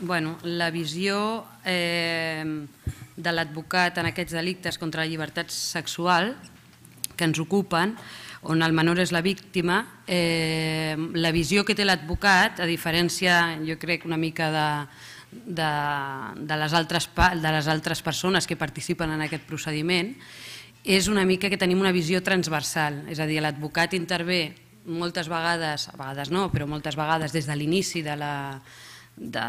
bueno, la visió eh, de l'advocat en aquests delictes contra la llibertat sexual que ens ocupen, on el menor és la víctima, eh, la visió que té l'advocat, a diferència, jo crec, una mica de, de, de, les altres, de les altres persones que participen en aquest procediment, és una mica que tenim una visió transversal, és a dir, l'advocat intervé moltes vegades, a vegades no, però moltes vegades des de l'inici de la, de,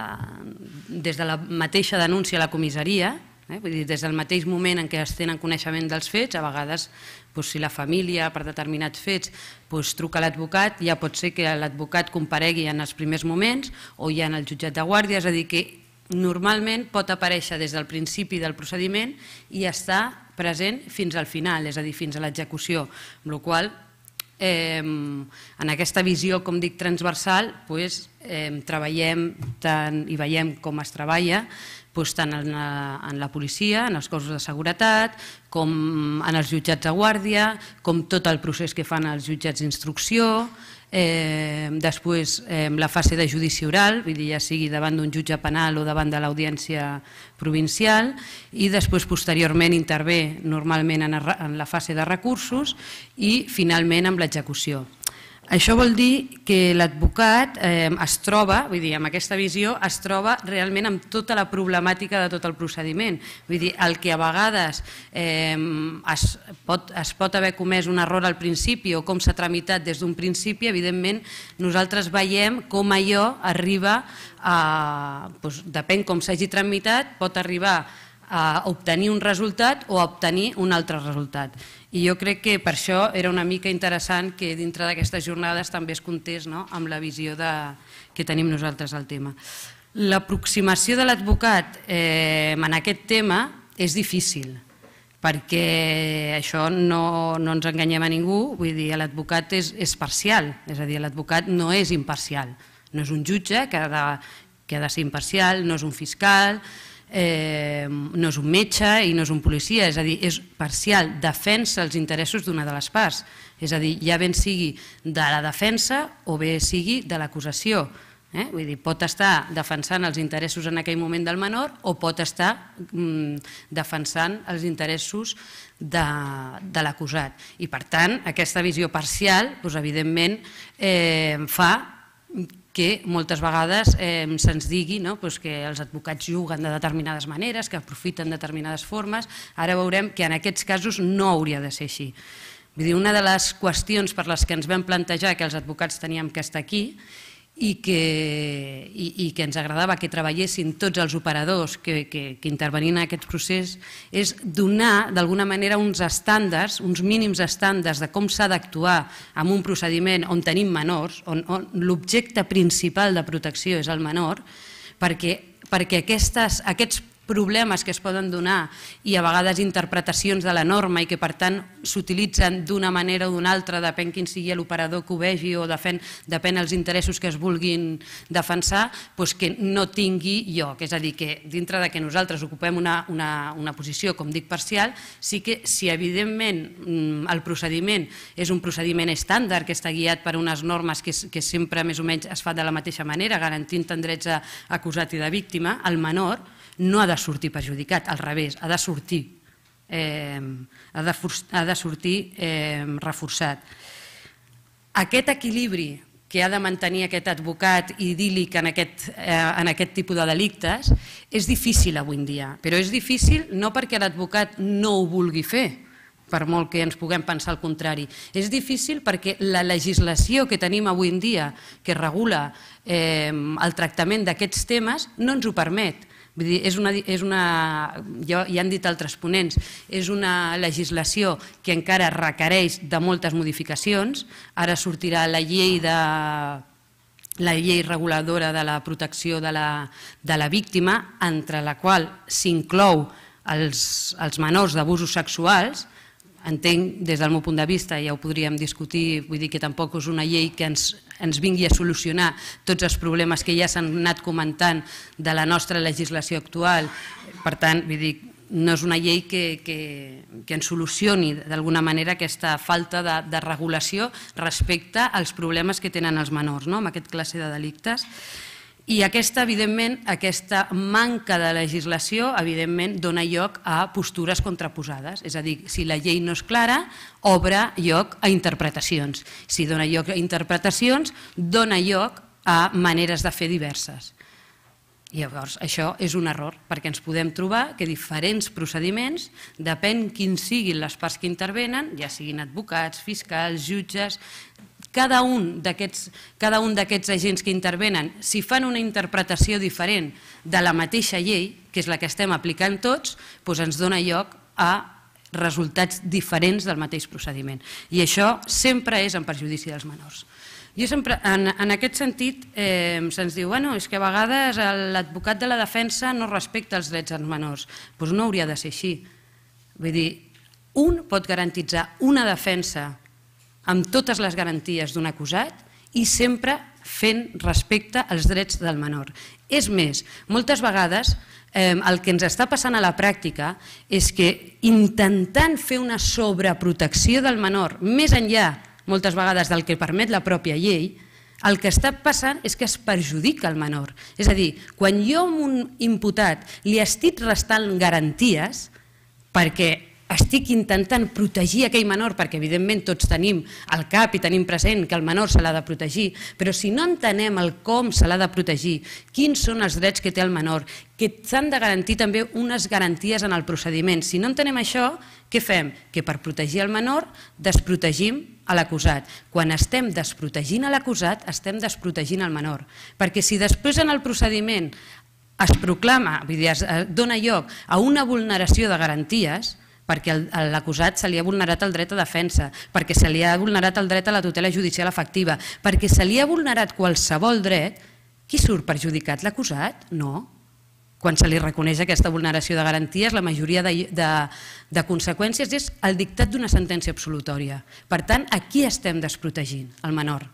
des de la mateixa denúncia a la comissaria, eh? Vull dir, des del mateix moment en què es tenen coneixement dels fets, a vegades doncs, si la família per determinats fets doncs, truca a l'advocat, ja pot ser que l'advocat comparegui en els primers moments o ja en el jutjat de guàrdia, és a dir, que normalment pot aparèixer des del principi del procediment i estar present fins al final, és a dir, fins a l'execució, amb la qual cosa eh, en aquesta visió, com dic, transversal, pues, eh, treballem tant i veiem com es treballa pues, tant en la, en la policia, en els cossos de seguretat, com en els jutjats de guàrdia, com tot el procés que fan els jutjats d'instrucció, eh, després la fase de judici oral, vull dir, ja sigui davant d'un jutge penal o davant de l'audiència provincial, i després posteriorment intervé normalment en la fase de recursos i finalment amb l'execució. Això vol dir que l'advocat eh, es troba, vull dir, amb aquesta visió, es troba realment amb tota la problemàtica de tot el procediment. Vull dir, el que a vegades eh, es, pot, es pot haver comès un error al principi o com s'ha tramitat des d'un principi, evidentment nosaltres veiem com allò arriba, a, doncs, depèn com s'hagi tramitat, pot arribar a a obtenir un resultat o a obtenir un altre resultat. I jo crec que per això era una mica interessant que dintre d'aquestes jornades també es comptés no? amb la visió de, que tenim nosaltres al tema. L'aproximació de l'advocat eh, en aquest tema és difícil, perquè això no, no ens enganyem a ningú, vull dir, l'advocat és, és parcial, és a dir, l'advocat no és imparcial, no és un jutge que ha de, que ha de ser imparcial, no és un fiscal, eh, no és un metge i no és un policia, és a dir, és parcial, defensa els interessos d'una de les parts, és a dir, ja ben sigui de la defensa o bé sigui de l'acusació. Eh? Vull dir, pot estar defensant els interessos en aquell moment del menor o pot estar mm, defensant els interessos de, de l'acusat. I per tant, aquesta visió parcial, doncs, evidentment, eh, fa que moltes vegades eh, se'ns digui no? pues que els advocats juguen de determinades maneres, que aprofiten determinades formes. Ara veurem que en aquests casos no hauria de ser així. Vull dir, una de les qüestions per les que ens vam plantejar que els advocats teníem que estar aquí i que, i, i que ens agradava que treballessin tots els operadors que, que, que intervenien en aquest procés és donar d'alguna manera uns estàndards, uns mínims estàndards de com s'ha d'actuar en un procediment on tenim menors, on, on l'objecte principal de protecció és el menor, perquè, perquè aquestes, aquests problemes que es poden donar i a vegades interpretacions de la norma i que per tant s'utilitzen d'una manera o d'una altra, depèn quin sigui l'operador que ho vegi o defen, depèn els interessos que es vulguin defensar, doncs que no tingui lloc. És a dir, que dintre de que nosaltres ocupem una, una, una posició, com dic, parcial, sí que si evidentment mm, el procediment és un procediment estàndard que està guiat per unes normes que, que sempre més o menys es fa de la mateixa manera, garantint tant drets a acusat i de víctima, el menor, no ha de sortir perjudicat, al revés, ha de sortir, eh, ha de, ha de sortir eh, reforçat. Aquest equilibri que ha de mantenir aquest advocat idíl·lic en aquest, eh, en aquest tipus de delictes és difícil avui en dia, però és difícil no perquè l'advocat no ho vulgui fer, per molt que ens puguem pensar el contrari. És difícil perquè la legislació que tenim avui en dia, que regula eh, el tractament d'aquests temes, no ens ho permet. Vull dir, és una, és una, ja, ja han dit altres ponents, és una legislació que encara requereix de moltes modificacions. Ara sortirà la llei de la llei reguladora de la protecció de la, de la víctima, entre la qual s'inclou els, els menors d'abusos sexuals, entenc, des del meu punt de vista, ja ho podríem discutir, vull dir que tampoc és una llei que ens, ens vingui a solucionar tots els problemes que ja s'han anat comentant de la nostra legislació actual. Per tant, vull dir, no és una llei que, que, que ens solucioni d'alguna manera aquesta falta de, de regulació respecte als problemes que tenen els menors no? amb aquest classe de delictes. I aquesta, evidentment, aquesta manca de legislació, evidentment, dona lloc a postures contraposades. És a dir, si la llei no és clara, obre lloc a interpretacions. Si dona lloc a interpretacions, dona lloc a maneres de fer diverses. I llavors, això és un error, perquè ens podem trobar que diferents procediments, depèn quins siguin les parts que intervenen, ja siguin advocats, fiscals, jutges, cada un d'aquests agents que intervenen, si fan una interpretació diferent de la mateixa llei, que és la que estem aplicant tots, doncs ens dona lloc a resultats diferents del mateix procediment. I això sempre és en perjudici dels menors. Jo sempre, en, aquest sentit, eh, se'ns diu bueno, és que a vegades l'advocat de la defensa no respecta els drets dels menors. Doncs no hauria de ser així. Vull dir, un pot garantitzar una defensa amb totes les garanties d'un acusat i sempre fent respecte als drets del menor. És més, moltes vegades eh, el que ens està passant a la pràctica és que intentant fer una sobreprotecció del menor, més enllà moltes vegades del que permet la pròpia llei, el que està passant és que es perjudica el menor. És a dir, quan jo a un imputat li estic restant garanties, perquè estic intentant protegir aquell menor, perquè evidentment tots tenim al cap i tenim present que el menor se l'ha de protegir, però si no entenem el com se l'ha de protegir, quins són els drets que té el menor, que s'han de garantir també unes garanties en el procediment. Si no entenem això, què fem? Que per protegir el menor desprotegim a l'acusat. Quan estem desprotegint a l'acusat, estem desprotegint al menor. Perquè si després en el procediment es proclama, vull dir, es eh, dona lloc a una vulneració de garanties, perquè a l'acusat se li ha vulnerat el dret a defensa, perquè se li ha vulnerat el dret a la tutela judicial efectiva, perquè se li ha vulnerat qualsevol dret, qui surt perjudicat? L'acusat? No. Quan se li reconeix aquesta vulneració de garanties, la majoria de, de, de conseqüències és el dictat d'una sentència absolutòria. Per tant, a qui estem desprotegint? El menor.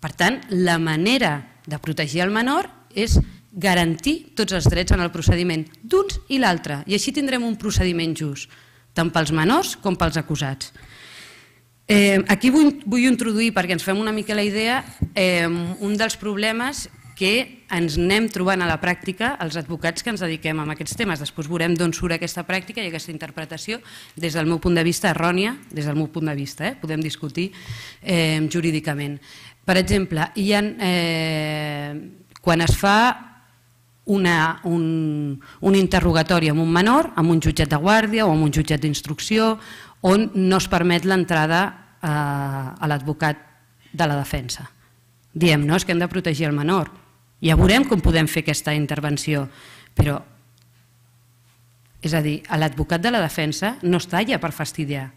Per tant, la manera de protegir el menor és garantir tots els drets en el procediment d'uns i l'altre i així tindrem un procediment just, tant pels menors com pels acusats. Eh, aquí vull, vull introduir, perquè ens fem una mica la idea, eh, un dels problemes que ens anem trobant a la pràctica els advocats que ens dediquem a aquests temes. Després veurem d'on surt aquesta pràctica i aquesta interpretació des del meu punt de vista errònia, des del meu punt de vista, eh? podem discutir eh, jurídicament. Per exemple, hi ha, eh, quan es fa una, un, un interrogatori amb un menor, amb un jutjat de guàrdia o amb un jutjat d'instrucció, on no es permet l'entrada eh, a l'advocat de la defensa. Diem, no, és que hem de protegir el menor. Ja veurem com podem fer aquesta intervenció, però és a dir, l'advocat de la defensa no està allà per fastidiar.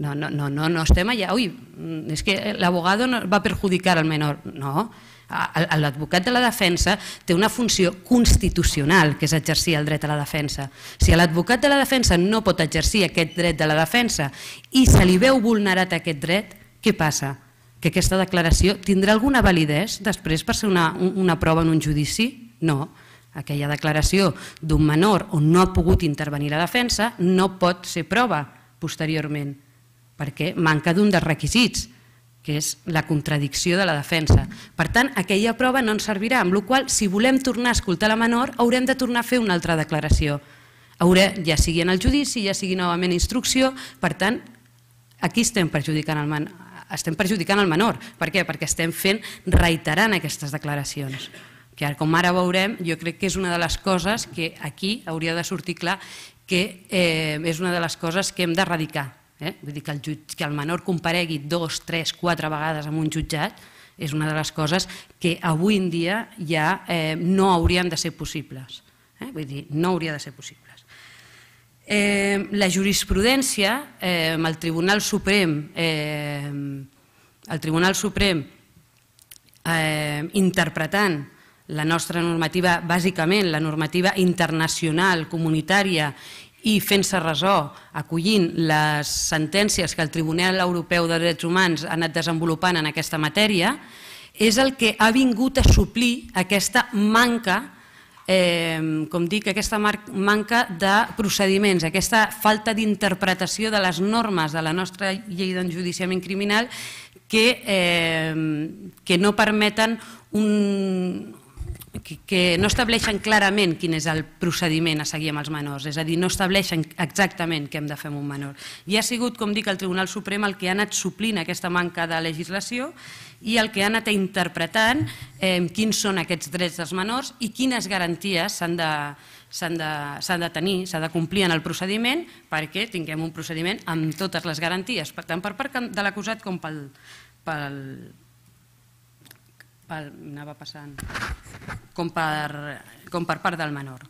No, no, no, no, no estem allà, ui, mm, és que l'abogado no, va perjudicar al menor. No, no L'advocat de la defensa té una funció constitucional, que és exercir el dret a la defensa. Si l'advocat de la defensa no pot exercir aquest dret de la defensa i se li veu vulnerat aquest dret, què passa? Que aquesta declaració tindrà alguna validesa després per ser una, una prova en un judici? No. Aquella declaració d'un menor on no ha pogut intervenir la defensa no pot ser prova posteriorment, perquè manca d'un dels requisits que és la contradicció de la defensa. Per tant, aquella prova no ens servirà, amb la qual cosa, si volem tornar a escoltar la menor, haurem de tornar a fer una altra declaració. Hauré, ja sigui en el judici, ja sigui novament instrucció, per tant, aquí estem perjudicant el, menor, estem perjudicant el menor. Per què? Perquè estem fent reiterant aquestes declaracions que ara, com ara veurem, jo crec que és una de les coses que aquí hauria de sortir clar que eh, és una de les coses que hem d'erradicar Eh? Vull dir que el, jutge, que el menor comparegui dos, tres, quatre vegades amb un jutjat és una de les coses que avui en dia ja eh, no haurien de ser possibles. Eh? Vull dir, no hauria de ser possibles. Eh, la jurisprudència, eh, el Tribunal Suprem, eh, el Tribunal Suprem eh, interpretant la nostra normativa, bàsicament la normativa internacional, comunitària i fent-se resó, acollint les sentències que el Tribunal Europeu de Drets Humans ha anat desenvolupant en aquesta matèria, és el que ha vingut a suplir aquesta manca eh, com dic, aquesta manca de procediments, aquesta falta d'interpretació de les normes de la nostra llei d'enjudiciament criminal que, eh, que no permeten un, que no estableixen clarament quin és el procediment a seguir amb els menors, és a dir, no estableixen exactament què hem de fer amb un menor. I ha sigut, com dic, el Tribunal Suprem el que ha anat suplint aquesta manca de legislació i el que ha anat interpretant eh, quins són aquests drets dels menors i quines garanties s'han de, s'han de, de tenir, s'ha de complir en el procediment perquè tinguem un procediment amb totes les garanties, tant per part de l'acusat com pel, pel, pel... anava passant com per, com per part del menor.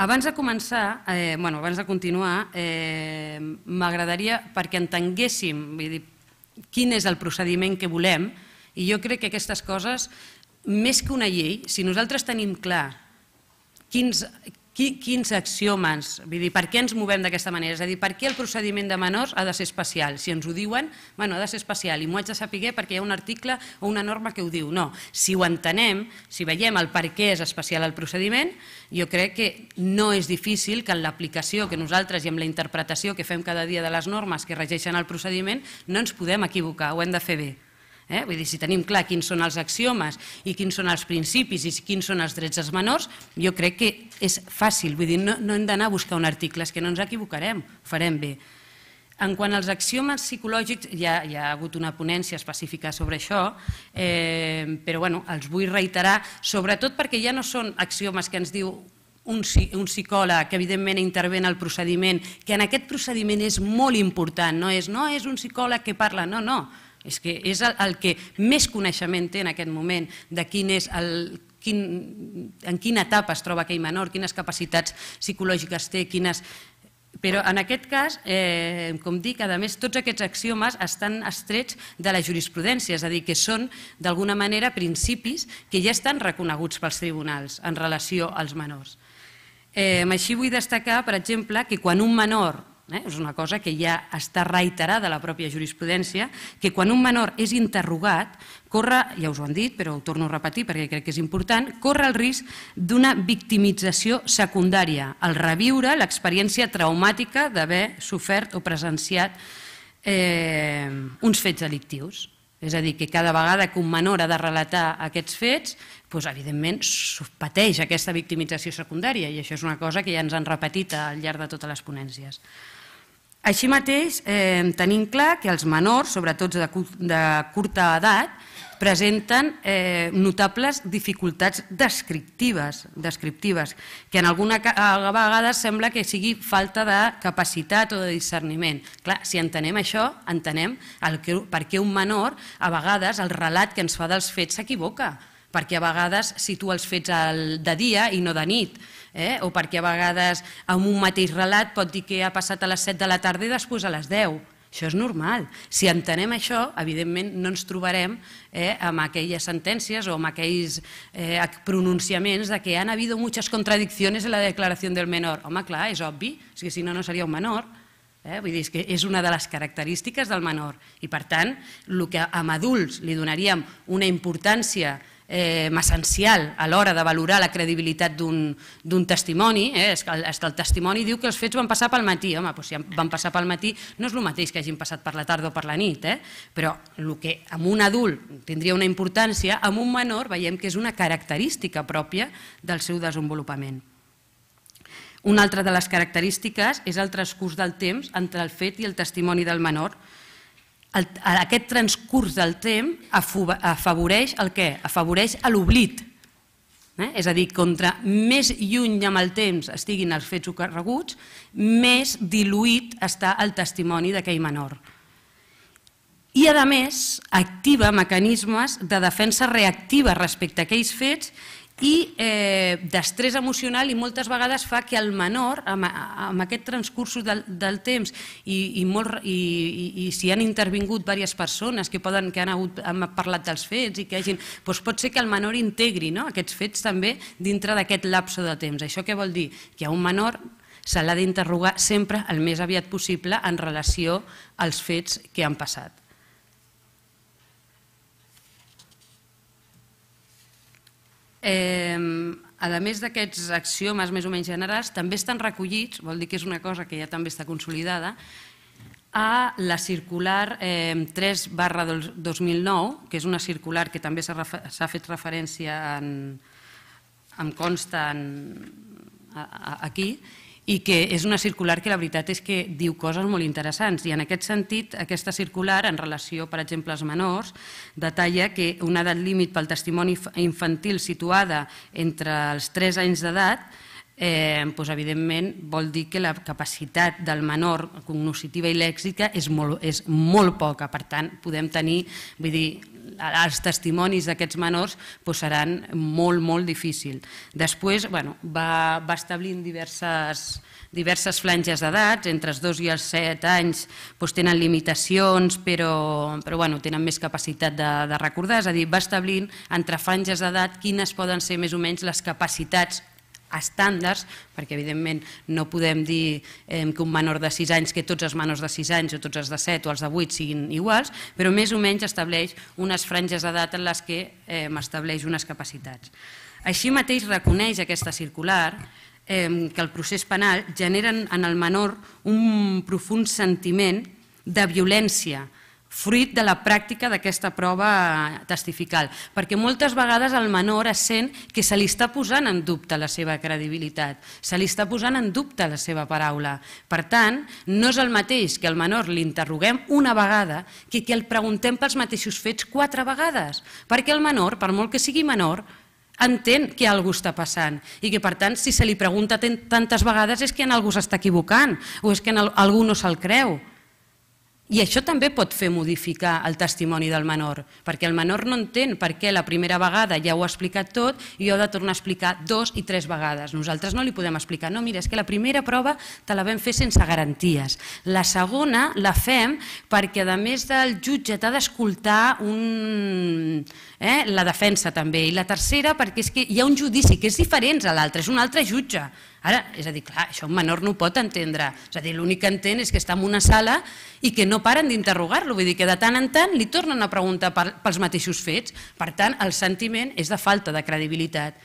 Abans de començar, eh, bueno, abans de continuar, eh, m'agradaria perquè entenguéssim vull dir, quin és el procediment que volem i jo crec que aquestes coses, més que una llei, si nosaltres tenim clar quins, quins axiomes, vull dir, per què ens movem d'aquesta manera? És a dir, per què el procediment de menors ha de ser especial? Si ens ho diuen, bueno, ha de ser especial i m'ho haig de saber perquè hi ha un article o una norma que ho diu. No, si ho entenem, si veiem el per què és especial el procediment, jo crec que no és difícil que en l'aplicació que nosaltres i amb la interpretació que fem cada dia de les normes que regeixen el procediment no ens podem equivocar, ho hem de fer bé. Eh? Vull dir, si tenim clar quins són els axiomes i quins són els principis i quins són els drets dels menors, jo crec que és fàcil, vull dir, no, no hem d'anar a buscar un article, és que no ens equivocarem, ho farem bé. En quant als axiomes psicològics, ja, ja ha hagut una ponència específica sobre això, eh, però bueno, els vull reiterar, sobretot perquè ja no són axiomes que ens diu un, un psicòleg que evidentment intervé en el procediment, que en aquest procediment és molt important, no és, no és un psicòleg que parla, no, no, és que és el, el que més coneixement té en aquest moment de quin és el quin, en quina etapa es troba aquell menor, quines capacitats psicològiques té, quines... Però en aquest cas, eh, com dic, a més, tots aquests axiomes estan estrets de la jurisprudència, és a dir, que són, d'alguna manera, principis que ja estan reconeguts pels tribunals en relació als menors. Eh, així vull destacar, per exemple, que quan un menor Eh? És una cosa que ja està reiterada a la pròpia jurisprudència, que quan un menor és interrogat, corre, ja us ho han dit, però ho torno a repetir perquè crec que és important, corre el risc d'una victimització secundària, al reviure l'experiència traumàtica d'haver sofert o presenciat eh, uns fets delictius. És a dir, que cada vegada que un menor ha de relatar aquests fets, doncs, evidentment pateix aquesta victimització secundària i això és una cosa que ja ens han repetit al llarg de totes les ponències. Així mateix, eh, tenim clar que els menors, sobretot de, de curta edat, presenten eh, notables dificultats descriptives, descriptives que en alguna vegada sembla que sigui falta de capacitat o de discerniment. Clar, si entenem això, entenem el que, per què un menor, a vegades, el relat que ens fa dels fets s'equivoca, perquè a vegades situa els fets de dia i no de nit, eh? o perquè a vegades amb un mateix relat pot dir que ha passat a les 7 de la tarda i després a les 10. Això és normal. Si entenem això, evidentment no ens trobarem eh, amb aquelles sentències o amb aquells eh, pronunciaments de que han habido muchas contradicciones en la declaració del menor. Home, clar, és obvi, o que si no, no seria un menor. Eh? Vull dir, és que és una de les característiques del menor. I, per tant, el que a adults li donaríem una importància eh, essencial a l'hora de valorar la credibilitat d'un testimoni, eh? és, que el, és que el testimoni diu que els fets van passar pel matí, home, doncs si van passar pel matí no és el mateix que hagin passat per la tarda o per la nit, eh? però el que amb un adult tindria una importància, amb un menor veiem que és una característica pròpia del seu desenvolupament. Una altra de les característiques és el transcurs del temps entre el fet i el testimoni del menor, el, aquest transcurs del temps afavoreix el què? Afavoreix l'oblit. Eh? És a dir, contra més lluny amb el temps estiguin els fets ocorreguts, més diluït està el testimoni d'aquell menor. I, a més, activa mecanismes de defensa reactiva respecte a aquells fets i eh, d'estrès emocional i moltes vegades fa que el menor, amb, amb aquest transcurs del, del temps i, i, molt, i, i, i si han intervingut diverses persones que, poden, que han, hagut, han parlat dels fets i que hagin, doncs pot ser que el menor integri no? aquests fets també dintre d'aquest lapso de temps. Això què vol dir? Que a un menor se l'ha d'interrogar sempre el més aviat possible en relació als fets que han passat. Eh, a més d'aquests axiomes més o menys generals, també estan recollits, vol dir que és una cosa que ja també està consolidada, a la circular eh, 3 barra 2009, que és una circular que també s'ha fet referència en, en consta en, a, a, aquí, i que és una circular que la veritat és que diu coses molt interessants i en aquest sentit aquesta circular en relació per exemple als menors detalla que una edat límit pel testimoni infantil situada entre els 3 anys d'edat eh, pues, doncs, evidentment vol dir que la capacitat del menor cognoscitiva i lèxica és molt, és molt poca, per tant podem tenir vull dir, els testimonis d'aquests menors doncs seran molt, molt difícil. Després bueno, va, va establint diverses, diverses franges d'edats, entre els 2 i els 7 anys doncs tenen limitacions, però, però bueno, tenen més capacitat de, de recordar, és a dir, va establint entre franges d'edat quines poden ser més o menys les capacitats estàndards, perquè evidentment no podem dir eh, que un menor de 6 anys, que tots els menors de 6 anys o tots els de 7 o els de 8 siguin iguals, però més o menys estableix unes franges d'edat en les que eh, estableix unes capacitats. Així mateix reconeix aquesta circular eh, que el procés penal genera en el menor un profund sentiment de violència, fruit de la pràctica d'aquesta prova eh, testifical, perquè moltes vegades el menor es sent que se li està posant en dubte la seva credibilitat, se li està posant en dubte la seva paraula. Per tant, no és el mateix que el menor l'interroguem una vegada que que el preguntem pels mateixos fets quatre vegades, perquè el menor, per molt que sigui menor, entén que cosa està passant i que per tant si se li pregunta tantes vegades és que en algú s'està equivocant o és que algú no se'l creu. I això també pot fer modificar el testimoni del menor, perquè el menor no entén per què la primera vegada ja ho ha explicat tot i ho ha de tornar a explicar dos i tres vegades. Nosaltres no li podem explicar, no, mira, és que la primera prova te la vam fer sense garanties. La segona la fem perquè, a més del jutge, t'ha d'escoltar un... eh, la defensa també. I la tercera perquè és que hi ha un judici que és diferent a l'altre, és un altre jutge. Ara, és a dir, clar, això un menor no ho pot entendre. És a dir, l'únic que entén és que està en una sala i que no paren d'interrogar-lo. Vull dir que de tant en tant li tornen a preguntar pels mateixos fets. Per tant, el sentiment és de falta de credibilitat.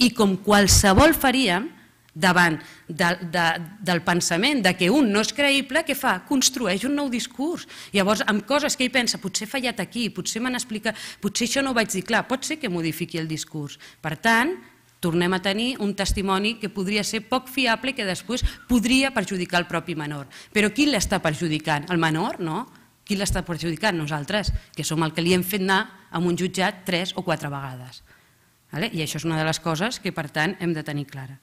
I com qualsevol faríem davant de, de, del pensament de que un no és creïble, què fa? Construeix un nou discurs. Llavors, amb coses que ell pensa, potser he fallat aquí, potser m'han explicat, potser això no ho vaig dir clar, pot ser que modifiqui el discurs. Per tant, tornem a tenir un testimoni que podria ser poc fiable i que després podria perjudicar el propi menor. Però qui l'està perjudicant? El menor, no? Qui l'està perjudicant? Nosaltres, que som el que li hem fet anar a un jutjat tres o quatre vegades. Vale? I això és una de les coses que, per tant, hem de tenir clara.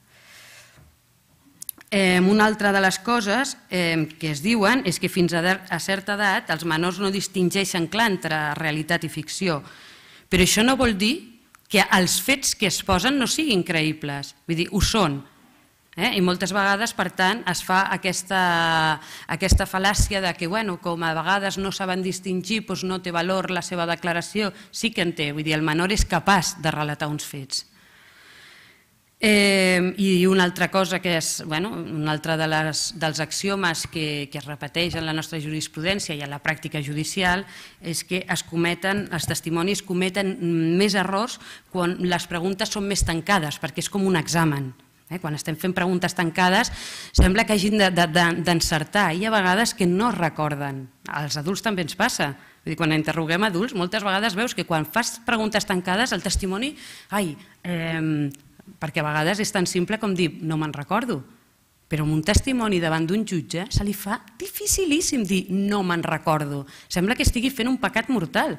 Eh, una altra de les coses eh, que es diuen és que fins a, a certa edat els menors no distingeixen clar entre realitat i ficció, però això no vol dir que els fets que es posen no siguin creïbles, vull dir, ho són. Eh? I moltes vegades, per tant, es fa aquesta, aquesta fal·làcia de que, bueno, com a vegades no saben distingir, doncs no té valor la seva declaració, sí que en té. Vull dir, el menor és capaç de relatar uns fets. Eh, I una altra cosa que és, bueno, un altre de les, dels axiomes que, que es repeteix en la nostra jurisprudència i en la pràctica judicial és que es cometen, els testimonis cometen més errors quan les preguntes són més tancades, perquè és com un examen. Eh? Quan estem fent preguntes tancades sembla que hagin d'encertar de, de, i a vegades que no es recorden. Als adults també ens passa. Vull dir, quan interroguem adults, moltes vegades veus que quan fas preguntes tancades, el testimoni, ai, eh, perquè a vegades és tan simple com dir no me'n recordo, però amb un testimoni davant d'un jutge se li fa dificilíssim dir no me'n recordo. Sembla que estigui fent un pecat mortal.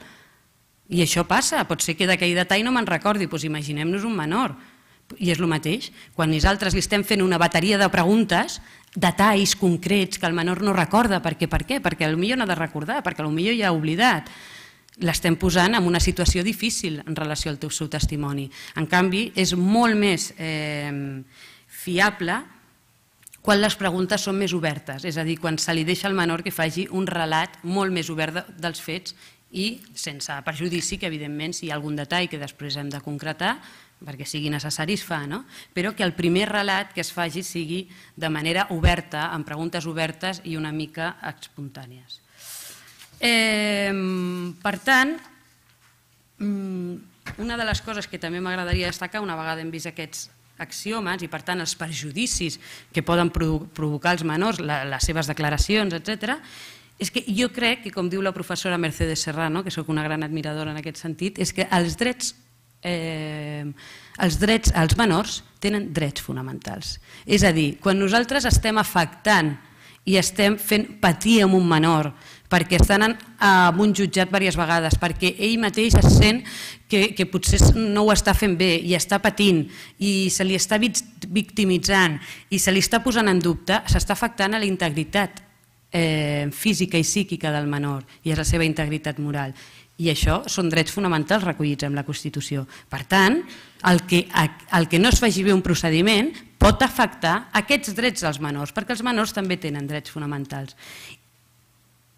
I això passa, pot ser que d'aquell aquell detall no me'n recordi, doncs imaginem-nos un menor. I és el mateix, quan nosaltres li estem fent una bateria de preguntes, detalls concrets que el menor no recorda, perquè per què? Perquè potser ha de recordar, perquè potser ja ha oblidat l'estem posant en una situació difícil en relació al teu seu testimoni. En canvi, és molt més eh, fiable quan les preguntes són més obertes, és a dir, quan se li deixa al menor que faci un relat molt més obert dels fets i sense perjudici que, evidentment, si hi ha algun detall que després hem de concretar, perquè sigui necessari es fa, no? però que el primer relat que es faci sigui de manera oberta, amb preguntes obertes i una mica espontànies. Eh, per tant, mm, una de les coses que també m'agradaria destacar una vegada hem vist aquests axiomes i per tant els perjudicis que poden provocar els menors, les seves declaracions, etc. És que jo crec que, com diu la professora Mercedes Serrano, que sóc una gran admiradora en aquest sentit, és que els drets eh, els drets als menors tenen drets fonamentals. És a dir, quan nosaltres estem afectant i estem fent patir amb un menor, perquè estan en, un jutjat diverses vegades, perquè ell mateix es sent que, que potser no ho està fent bé i està patint i se li està victimitzant i se li està posant en dubte, s'està afectant a la integritat eh, física i psíquica del menor i a la seva integritat moral. I això són drets fonamentals recollits amb la Constitució. Per tant, el que, el que no es faci bé un procediment pot afectar aquests drets dels menors, perquè els menors també tenen drets fonamentals.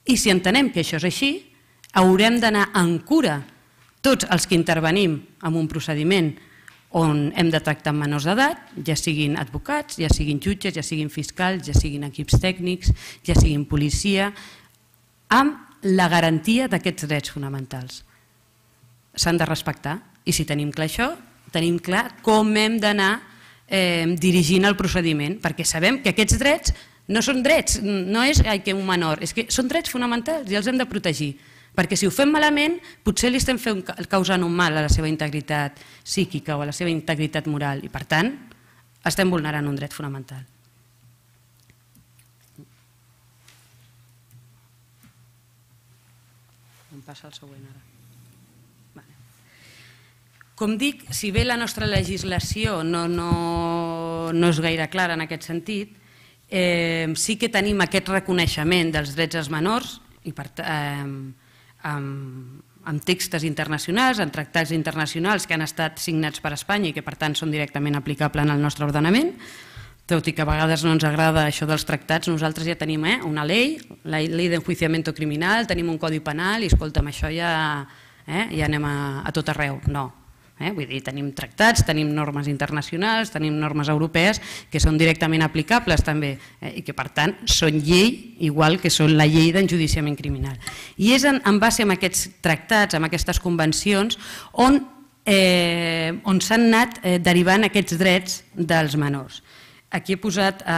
I si entenem que això és així, haurem d'anar en cura tots els que intervenim en un procediment on hem de tractar menors d'edat, ja siguin advocats, ja siguin jutges, ja siguin fiscals, ja siguin equips tècnics, ja siguin policia, amb la garantia d'aquests drets fonamentals. S'han de respectar i si tenim clar això, tenim clar com hem d'anar eh, dirigint el procediment, perquè sabem que aquests drets no són drets, no és ai, que un menor, és que són drets fonamentals i els hem de protegir. Perquè si ho fem malament, potser li estem fent, causant un mal a la seva integritat psíquica o a la seva integritat moral. I per tant, estem vulnerant un dret fonamental. Em passa el següent ara. Com dic, si bé la nostra legislació no, no, no és gaire clara en aquest sentit, eh, sí que tenim aquest reconeixement dels drets dels menors i per, eh, amb, amb textos internacionals, amb tractats internacionals que han estat signats per Espanya i que per tant són directament aplicables en el nostre ordenament, tot i que a vegades no ens agrada això dels tractats, nosaltres ja tenim eh, una llei, la llei d'enjuiciamento criminal, tenim un codi penal i escolta'm, això ja, eh, ja anem a, a tot arreu. No, Eh? Vull dir, tenim tractats, tenim normes internacionals, tenim normes europees que són directament aplicables també eh? i que per tant són llei igual que són la llei d'enjudiciament criminal. I és en, base a aquests tractats, a aquestes convencions, on, eh, on s'han anat eh, derivant aquests drets dels menors. Aquí he posat eh,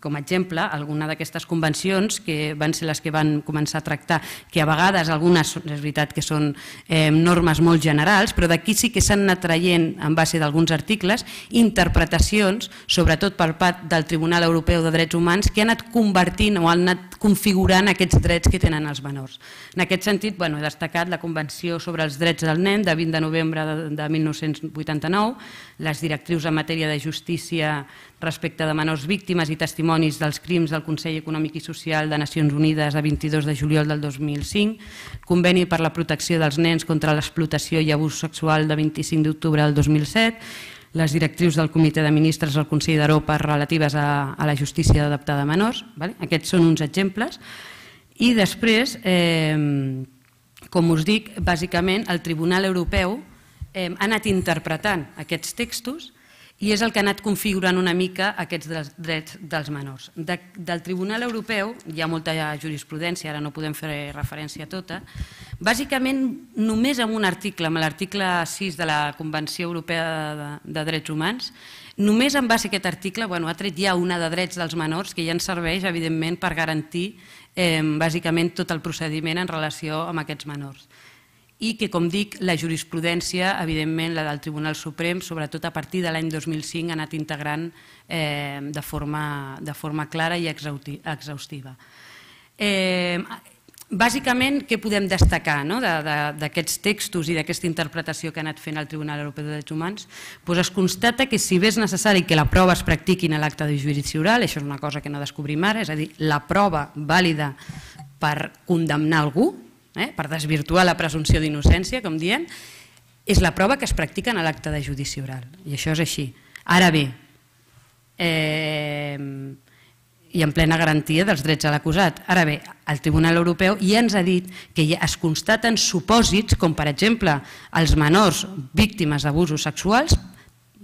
com a exemple alguna d'aquestes convencions que van ser les que van començar a tractar, que a vegades algunes és veritat que són eh, normes molt generals, però d'aquí sí que s'han anat traient en base d'alguns articles interpretacions, sobretot per part del Tribunal Europeu de Drets Humans, que han anat convertint o han anat configurant aquests drets que tenen els menors. En aquest sentit, bueno, he destacat la Convenció sobre els drets del nen de 20 de novembre de, de 1989, les directrius en matèria de justícia respecte de menors víctimes i testimonis dels crims del Consell Econòmic i Social de Nacions Unides de 22 de juliol del 2005, Conveni per la protecció dels nens contra l'explotació i abús sexual de 25 d'octubre del 2007, les directrius del Comitè de Ministres del Consell d'Europa relatives a, a la justícia adaptada a menors. Vale? Aquests són uns exemples. I després, eh, com us dic, bàsicament el Tribunal Europeu eh, ha anat interpretant aquests textos i és el que ha anat configurant una mica aquests dels drets dels menors. De, del Tribunal Europeu, hi ha molta jurisprudència, ara no podem fer referència a tota, bàsicament només amb un article, amb l'article 6 de la Convenció Europea de, de Drets Humans, només en base a aquest article bueno, ha tret ja una de drets dels menors que ja ens serveix, evidentment, per garantir eh, bàsicament tot el procediment en relació amb aquests menors i que, com dic, la jurisprudència, evidentment, la del Tribunal Suprem, sobretot a partir de l'any 2005, ha anat integrant eh, de, forma, de forma clara i exhaustiva. Eh, bàsicament, què podem destacar no? d'aquests de, de, textos i d'aquesta interpretació que ha anat fent el Tribunal Europeu de Drets Humans? Pues es constata que si bé és necessari que la prova es practiqui a l'acte de judici oral, això és una cosa que no descobrim ara, és a dir, la prova vàlida per condemnar algú, eh, per desvirtuar la presumpció d'innocència, com diem, és la prova que es practica en l'acte de judici oral. I això és així. Ara bé, eh, i en plena garantia dels drets de l'acusat. Ara bé, el Tribunal Europeu ja ens ha dit que es constaten supòsits com per exemple els menors víctimes d'abusos sexuals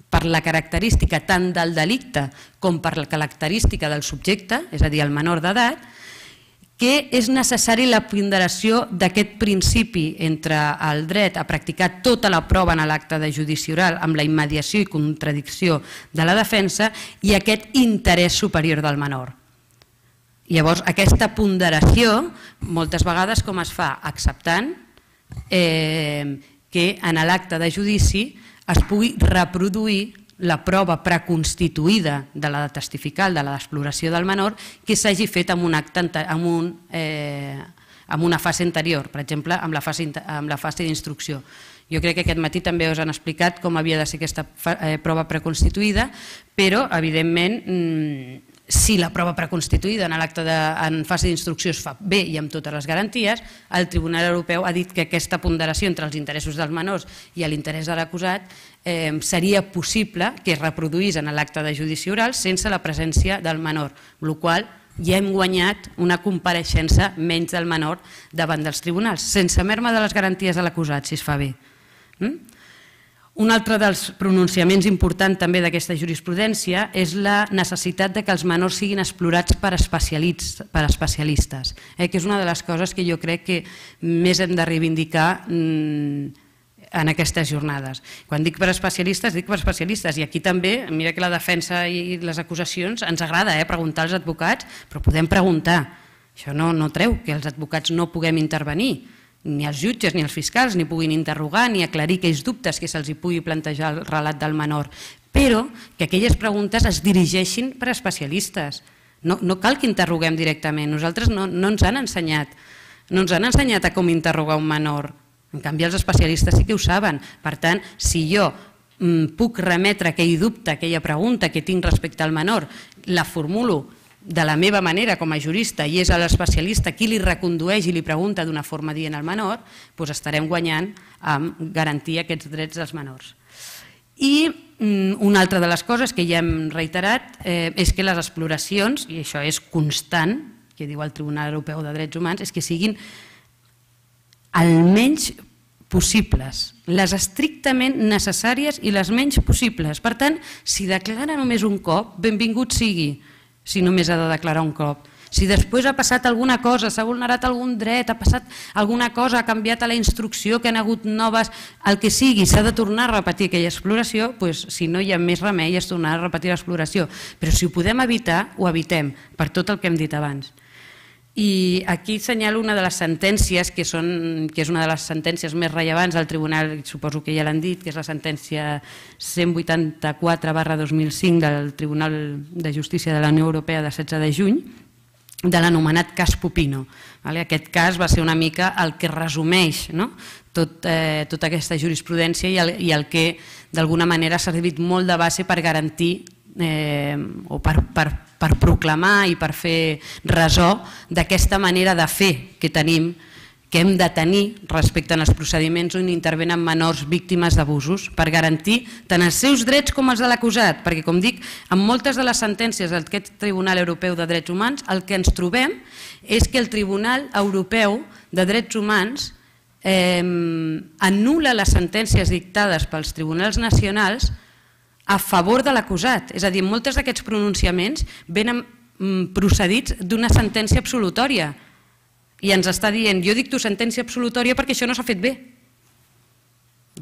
per la característica tant del delicte com per la característica del subjecte, és a dir, el menor d'edat, que és necessari la ponderació d'aquest principi entre el dret a practicar tota la prova en l'acte de judici oral amb la immediació i contradicció de la defensa i aquest interès superior del menor. Llavors, aquesta ponderació moltes vegades com es fa? Acceptant eh, que en l'acte de judici es pugui reproduir la prova preconstituïda de la testifical, de la desploració del menor, que s'hagi fet en un acte en un, eh, amb una fase anterior, per exemple, amb la fase, amb la fase d'instrucció. Jo crec que aquest matí també us han explicat com havia de ser aquesta eh, prova preconstituïda, però, evidentment, mm, si la prova preconstituïda en, l'acte de, en fase d'instrucció es fa bé i amb totes les garanties, el Tribunal Europeu ha dit que aquesta ponderació entre els interessos dels menors i l'interès de l'acusat eh, seria possible que es reproduís en l'acte de judici oral sense la presència del menor, la qual ja hem guanyat una compareixença menys del menor davant dels tribunals, sense merma de les garanties de l'acusat, si es fa bé. Mm? Un altre dels pronunciaments importants també d'aquesta jurisprudència és la necessitat de que els menors siguin explorats per, per especialistes, eh, que és una de les coses que jo crec que més hem de reivindicar mm, en aquestes jornades. Quan dic per especialistes, dic per especialistes, i aquí també, mira que la defensa i les acusacions, ens agrada eh, preguntar als advocats, però podem preguntar. Això no, no treu que els advocats no puguem intervenir, ni els jutges ni els fiscals ni puguin interrogar ni aclarir aquells dubtes que se'ls hi pugui plantejar el relat del menor, però que aquelles preguntes es dirigeixin per a especialistes. No, no cal que interroguem directament, nosaltres no, no ens han ensenyat no ens han ensenyat a com interrogar un menor, en canvi els especialistes sí que ho saben. Per tant, si jo mm, puc remetre aquell dubte, aquella pregunta que tinc respecte al menor, la formulo de la meva manera com a jurista i és l'especialista qui li recondueix i li pregunta d'una forma dient al menor, doncs estarem guanyant amb garantir aquests drets dels menors. I mm, una altra de les coses que ja hem reiterat eh, és que les exploracions, i això és constant, que diu el Tribunal Europeu de Drets Humans, és que siguin almenys possibles, les estrictament necessàries i les menys possibles. Per tant, si declara només un cop, benvingut sigui si només ha de declarar un cop. Si després ha passat alguna cosa, s'ha vulnerat algun dret, ha passat alguna cosa, ha canviat a la instrucció, que han hagut noves, el que sigui, s'ha de tornar a repetir aquella exploració, doncs, si no hi ha més remei és tornar a repetir l'exploració. Però si ho podem evitar, ho evitem, per tot el que hem dit abans. I aquí senyalo una de les sentències, que, són, que és una de les sentències més rellevants del Tribunal, suposo que ja l'han dit, que és la sentència 184 barra 2005 del Tribunal de Justícia de la Unió Europea de 16 de juny, de l'anomenat cas Pupino. Aquest cas va ser una mica el que resumeix no? Tot, eh, tota aquesta jurisprudència i el, i el que d'alguna manera ha servit molt de base per garantir eh, o per, per, per proclamar i per fer resó d'aquesta manera de fer que tenim que hem de tenir respecte als procediments on intervenen menors víctimes d'abusos per garantir tant els seus drets com els de l'acusat, perquè com dic, en moltes de les sentències d'aquest Tribunal Europeu de Drets Humans el que ens trobem és que el Tribunal Europeu de Drets Humans eh, anul·la les sentències dictades pels tribunals nacionals a favor de l'acusat. És a dir, moltes d'aquests pronunciaments venen mm, procedits d'una sentència absolutòria i ens està dient jo dic tu sentència absolutòria perquè això no s'ha fet bé.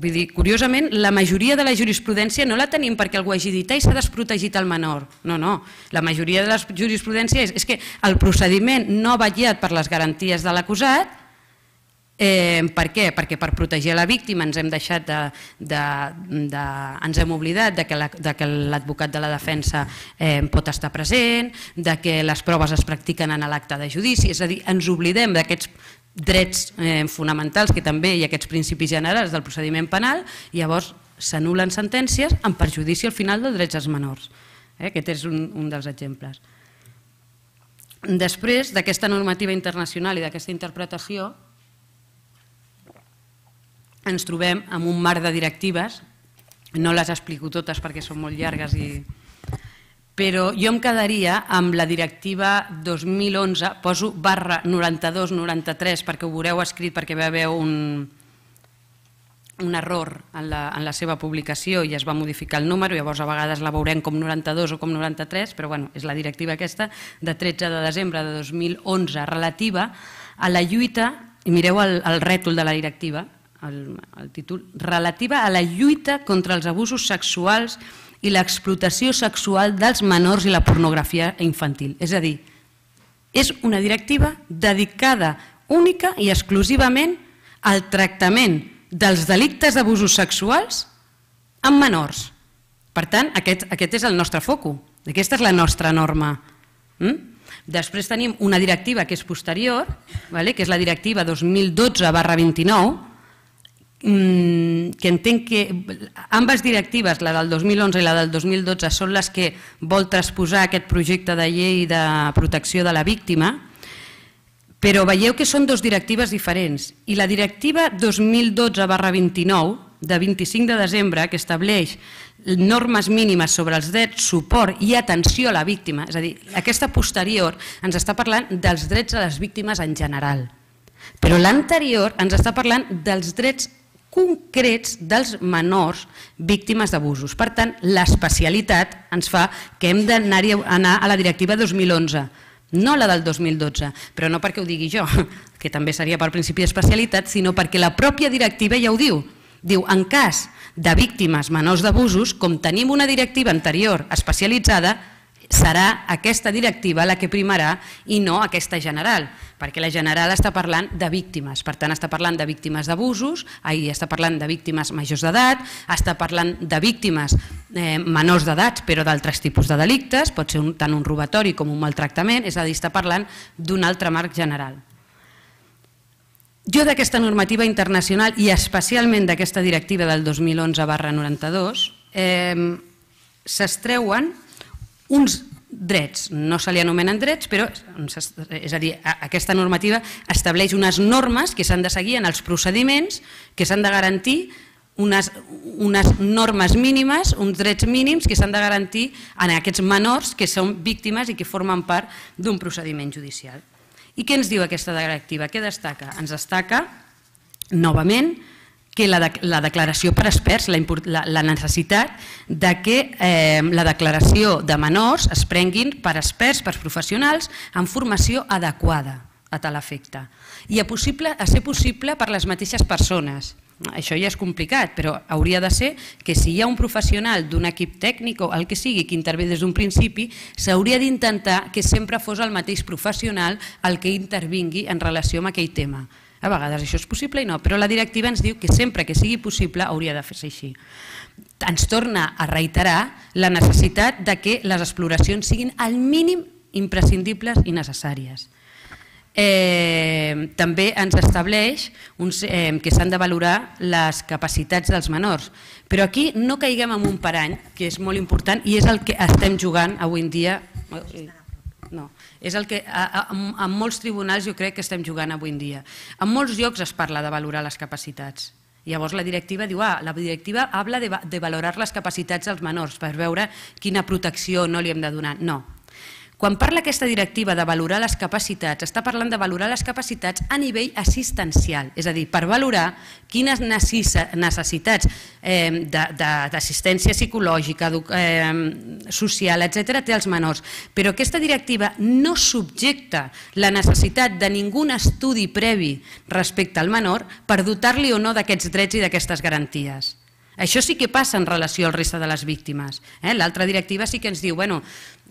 Vull dir, curiosament, la majoria de la jurisprudència no la tenim perquè algú hagi dit i s'ha desprotegit el menor. No, no. La majoria de la jurisprudència és, és que el procediment no ha vetllat per les garanties de l'acusat Eh, per què? Perquè per protegir la víctima ens hem deixat de, de, de ens hem oblidat de que l'advocat la, de, de la defensa eh, pot estar present, de que les proves es practiquen en l'acte de judici, és a dir, ens oblidem d'aquests drets eh, fonamentals que també hi ha aquests principis generals del procediment penal, llavors s'anulen sentències en perjudici al final dels drets dels menors. Eh, aquest és un, un dels exemples. Després d'aquesta normativa internacional i d'aquesta interpretació, ens trobem amb un marc de directives, no les explico totes perquè són molt llargues, i... però jo em quedaria amb la directiva 2011, poso barra 92-93 perquè ho veureu escrit perquè va haver un, un error en la, en la seva publicació i es va modificar el número, llavors a vegades la veurem com 92 o com 93, però bueno, és la directiva aquesta de 13 de desembre de 2011 relativa a la lluita, i mireu el, el rètol de la directiva, el, el títol, relativa a la lluita contra els abusos sexuals i l'explotació sexual dels menors i la pornografia infantil. És a dir, és una directiva dedicada única i exclusivament al tractament dels delictes d'abusos sexuals amb menors. Per tant, aquest, aquest és el nostre foco, aquesta és la nostra norma. Mm? Després tenim una directiva que és posterior, vale? que és la directiva 2012 29, que entenc que ambes directives, la del 2011 i la del 2012, són les que vol transposar aquest projecte de llei de protecció de la víctima, però veieu que són dues directives diferents. I la directiva 2012 barra 29, de 25 de desembre, que estableix normes mínimes sobre els drets, suport i atenció a la víctima, és a dir, aquesta posterior ens està parlant dels drets a les víctimes en general. Però l'anterior ens està parlant dels drets concrets dels menors víctimes d'abusos. Per tant, l'especialitat ens fa que hem d'anar a la directiva 2011, no la del 2012, però no perquè ho digui jo, que també seria per principi d'especialitat, sinó perquè la pròpia directiva ja ho diu. Diu, en cas de víctimes menors d'abusos, com tenim una directiva anterior especialitzada, serà aquesta directiva la que primarà i no aquesta general, perquè la general està parlant de víctimes, per tant està parlant de víctimes d'abusos, ahir està parlant de víctimes majors d'edat, està parlant de víctimes eh, menors d'edat però d'altres tipus de delictes, pot ser un, tant un robatori com un maltractament, és a dir, està parlant d'un altre marc general. Jo d'aquesta normativa internacional i especialment d'aquesta directiva del 2011 barra 92 eh, s'extreuen uns drets, no se li anomenen drets, però és a dir, aquesta normativa estableix unes normes que s'han de seguir en els procediments, que s'han de garantir unes, unes normes mínimes, uns drets mínims que s'han de garantir en aquests menors que són víctimes i que formen part d'un procediment judicial. I què ens diu aquesta directiva? Què destaca? Ens destaca, novament, que la, de, la declaració per experts, la, la, la necessitat de que eh, la declaració de menors es prenguin per experts, per professionals, amb formació adequada a tal efecte i a, possible, a ser possible per les mateixes persones. Això ja és complicat, però hauria de ser que si hi ha un professional d'un equip tècnic o el que sigui que intervé des d'un principi, s'hauria d'intentar que sempre fos el mateix professional el que intervingui en relació amb aquell tema. A vegades això és possible i no, però la directiva ens diu que sempre que sigui possible hauria de fer-se així. Ens torna a reiterar la necessitat de que les exploracions siguin al mínim imprescindibles i necessàries. Eh, també ens estableix uns, eh, que s'han de valorar les capacitats dels menors. Però aquí no caiguem en un parany, que és molt important i és el que estem jugant avui en dia. És el que en molts tribunals jo crec que estem jugant avui en dia. En molts llocs es parla de valorar les capacitats. Llavors la directiva diu, ah, la directiva habla de, de valorar les capacitats dels menors per veure quina protecció no li hem de donar. No, quan parla aquesta directiva de valorar les capacitats, està parlant de valorar les capacitats a nivell assistencial, és a dir, per valorar quines necessitats eh, d'assistència psicològica, eh, social, etc té els menors. Però aquesta directiva no subjecta la necessitat de ningun estudi previ respecte al menor per dotar-li o no d'aquests drets i d'aquestes garanties. Això sí que passa en relació al resta de les víctimes. Eh? L'altra directiva sí que ens diu bueno,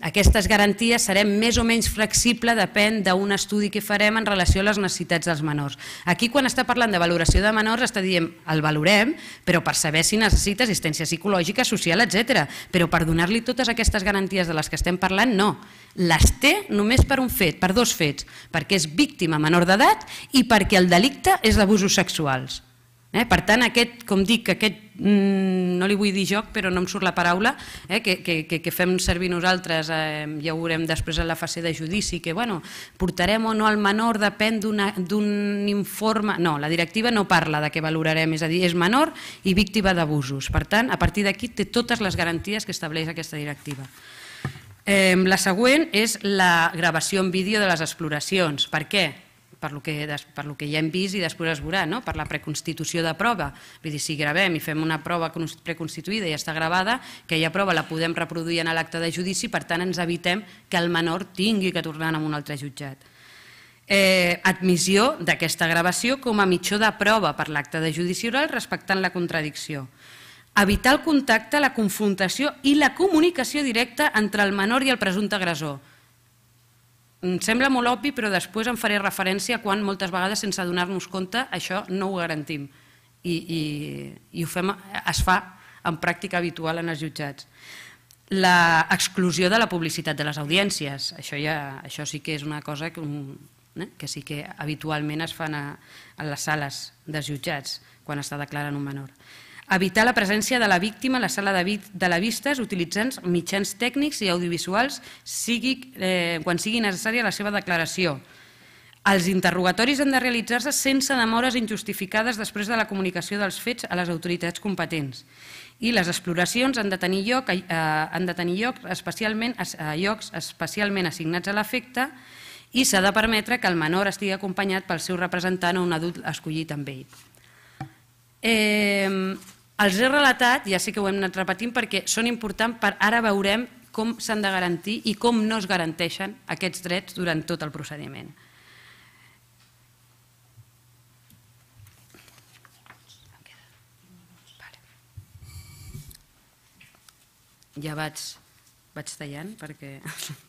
aquestes garanties serem més o menys flexibles depèn d'un estudi que farem en relació a les necessitats dels menors. Aquí quan està parlant de valoració de menors està dient el valorem però per saber si necessita assistència psicològica, social, etc. Però per donar-li totes aquestes garanties de les que estem parlant, no. Les té només per un fet, per dos fets, perquè és víctima menor d'edat i perquè el delicte és d'abusos sexuals. Eh? Per tant, aquest, com dic, aquest, mmm, no li vull dir joc, però no em surt la paraula, eh? que, que, que fem servir nosaltres, eh, ja ho veurem després en la fase de judici, que bueno, portarem o no al menor depèn d'un informe... No, la directiva no parla de què valorarem, és a dir, és menor i víctima d'abusos. Per tant, a partir d'aquí té totes les garanties que estableix aquesta directiva. Eh, la següent és la gravació en vídeo de les exploracions. Per què? per lo, que, per lo que ja hem vist i després es veurà, no? per la preconstitució de prova. Vull dir, si gravem i fem una prova preconstituïda i està gravada, que ja prova la podem reproduir en l'acte de judici, per tant ens evitem que el menor tingui que tornar a un altre jutjat. Eh, admissió d'aquesta gravació com a mitjó de prova per l'acte de judici oral respectant la contradicció evitar el contacte, la confrontació i la comunicació directa entre el menor i el presumpte agressor. Em sembla molt obvi, però després en faré referència quan moltes vegades, sense donar-nos compte, això no ho garantim. I, i, i ho fem, es fa en pràctica habitual en els jutjats. L'exclusió de la publicitat de les audiències, això, ja, això sí que és una cosa que, eh, que sí que habitualment es fan a, a les sales dels jutjats quan està declarant un menor evitar la presència de la víctima a la sala de, de la vistes utilitzant mitjans tècnics i audiovisuals sigui, eh, quan sigui necessària la seva declaració. Els interrogatoris han de realitzar-se sense demores injustificades després de la comunicació dels fets a les autoritats competents. I les exploracions han de tenir lloc, eh, han de tenir lloc especialment a eh, llocs especialment assignats a l'efecte i s'ha de permetre que el menor estigui acompanyat pel seu representant o un adult escollit amb ell. Eh, els he relatat, ja sé que ho hem anat repetint, perquè són importants per ara veurem com s'han de garantir i com no es garanteixen aquests drets durant tot el procediment. Ja vaig, vaig tallant perquè...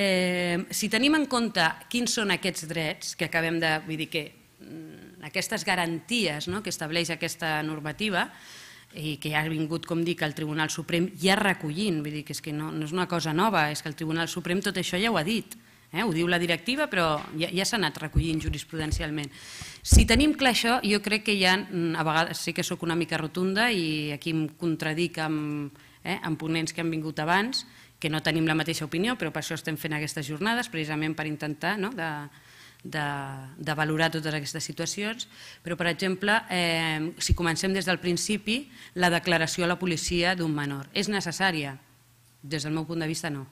Eh, si tenim en compte quins són aquests drets, que acabem de... Vull dir que Mm, aquestes garanties no, que estableix aquesta normativa i que ja ha vingut, com dic, el Tribunal Suprem ja recollint, vull dir que, és que no, no és una cosa nova, és que el Tribunal Suprem tot això ja ho ha dit, eh? ho diu la directiva però ja, ja s'ha anat recollint jurisprudencialment. Si tenim clar això, jo crec que ja mm, a vegades sí que sóc una mica rotunda i aquí em contradic amb, eh, amb ponents que han vingut abans, que no tenim la mateixa opinió, però per això estem fent aquestes jornades, precisament per intentar no, de, de, de valorar totes aquestes situacions, però, per exemple, eh, si comencem des del principi, la declaració a la policia d'un menor és necessària? Des del meu punt de vista, no.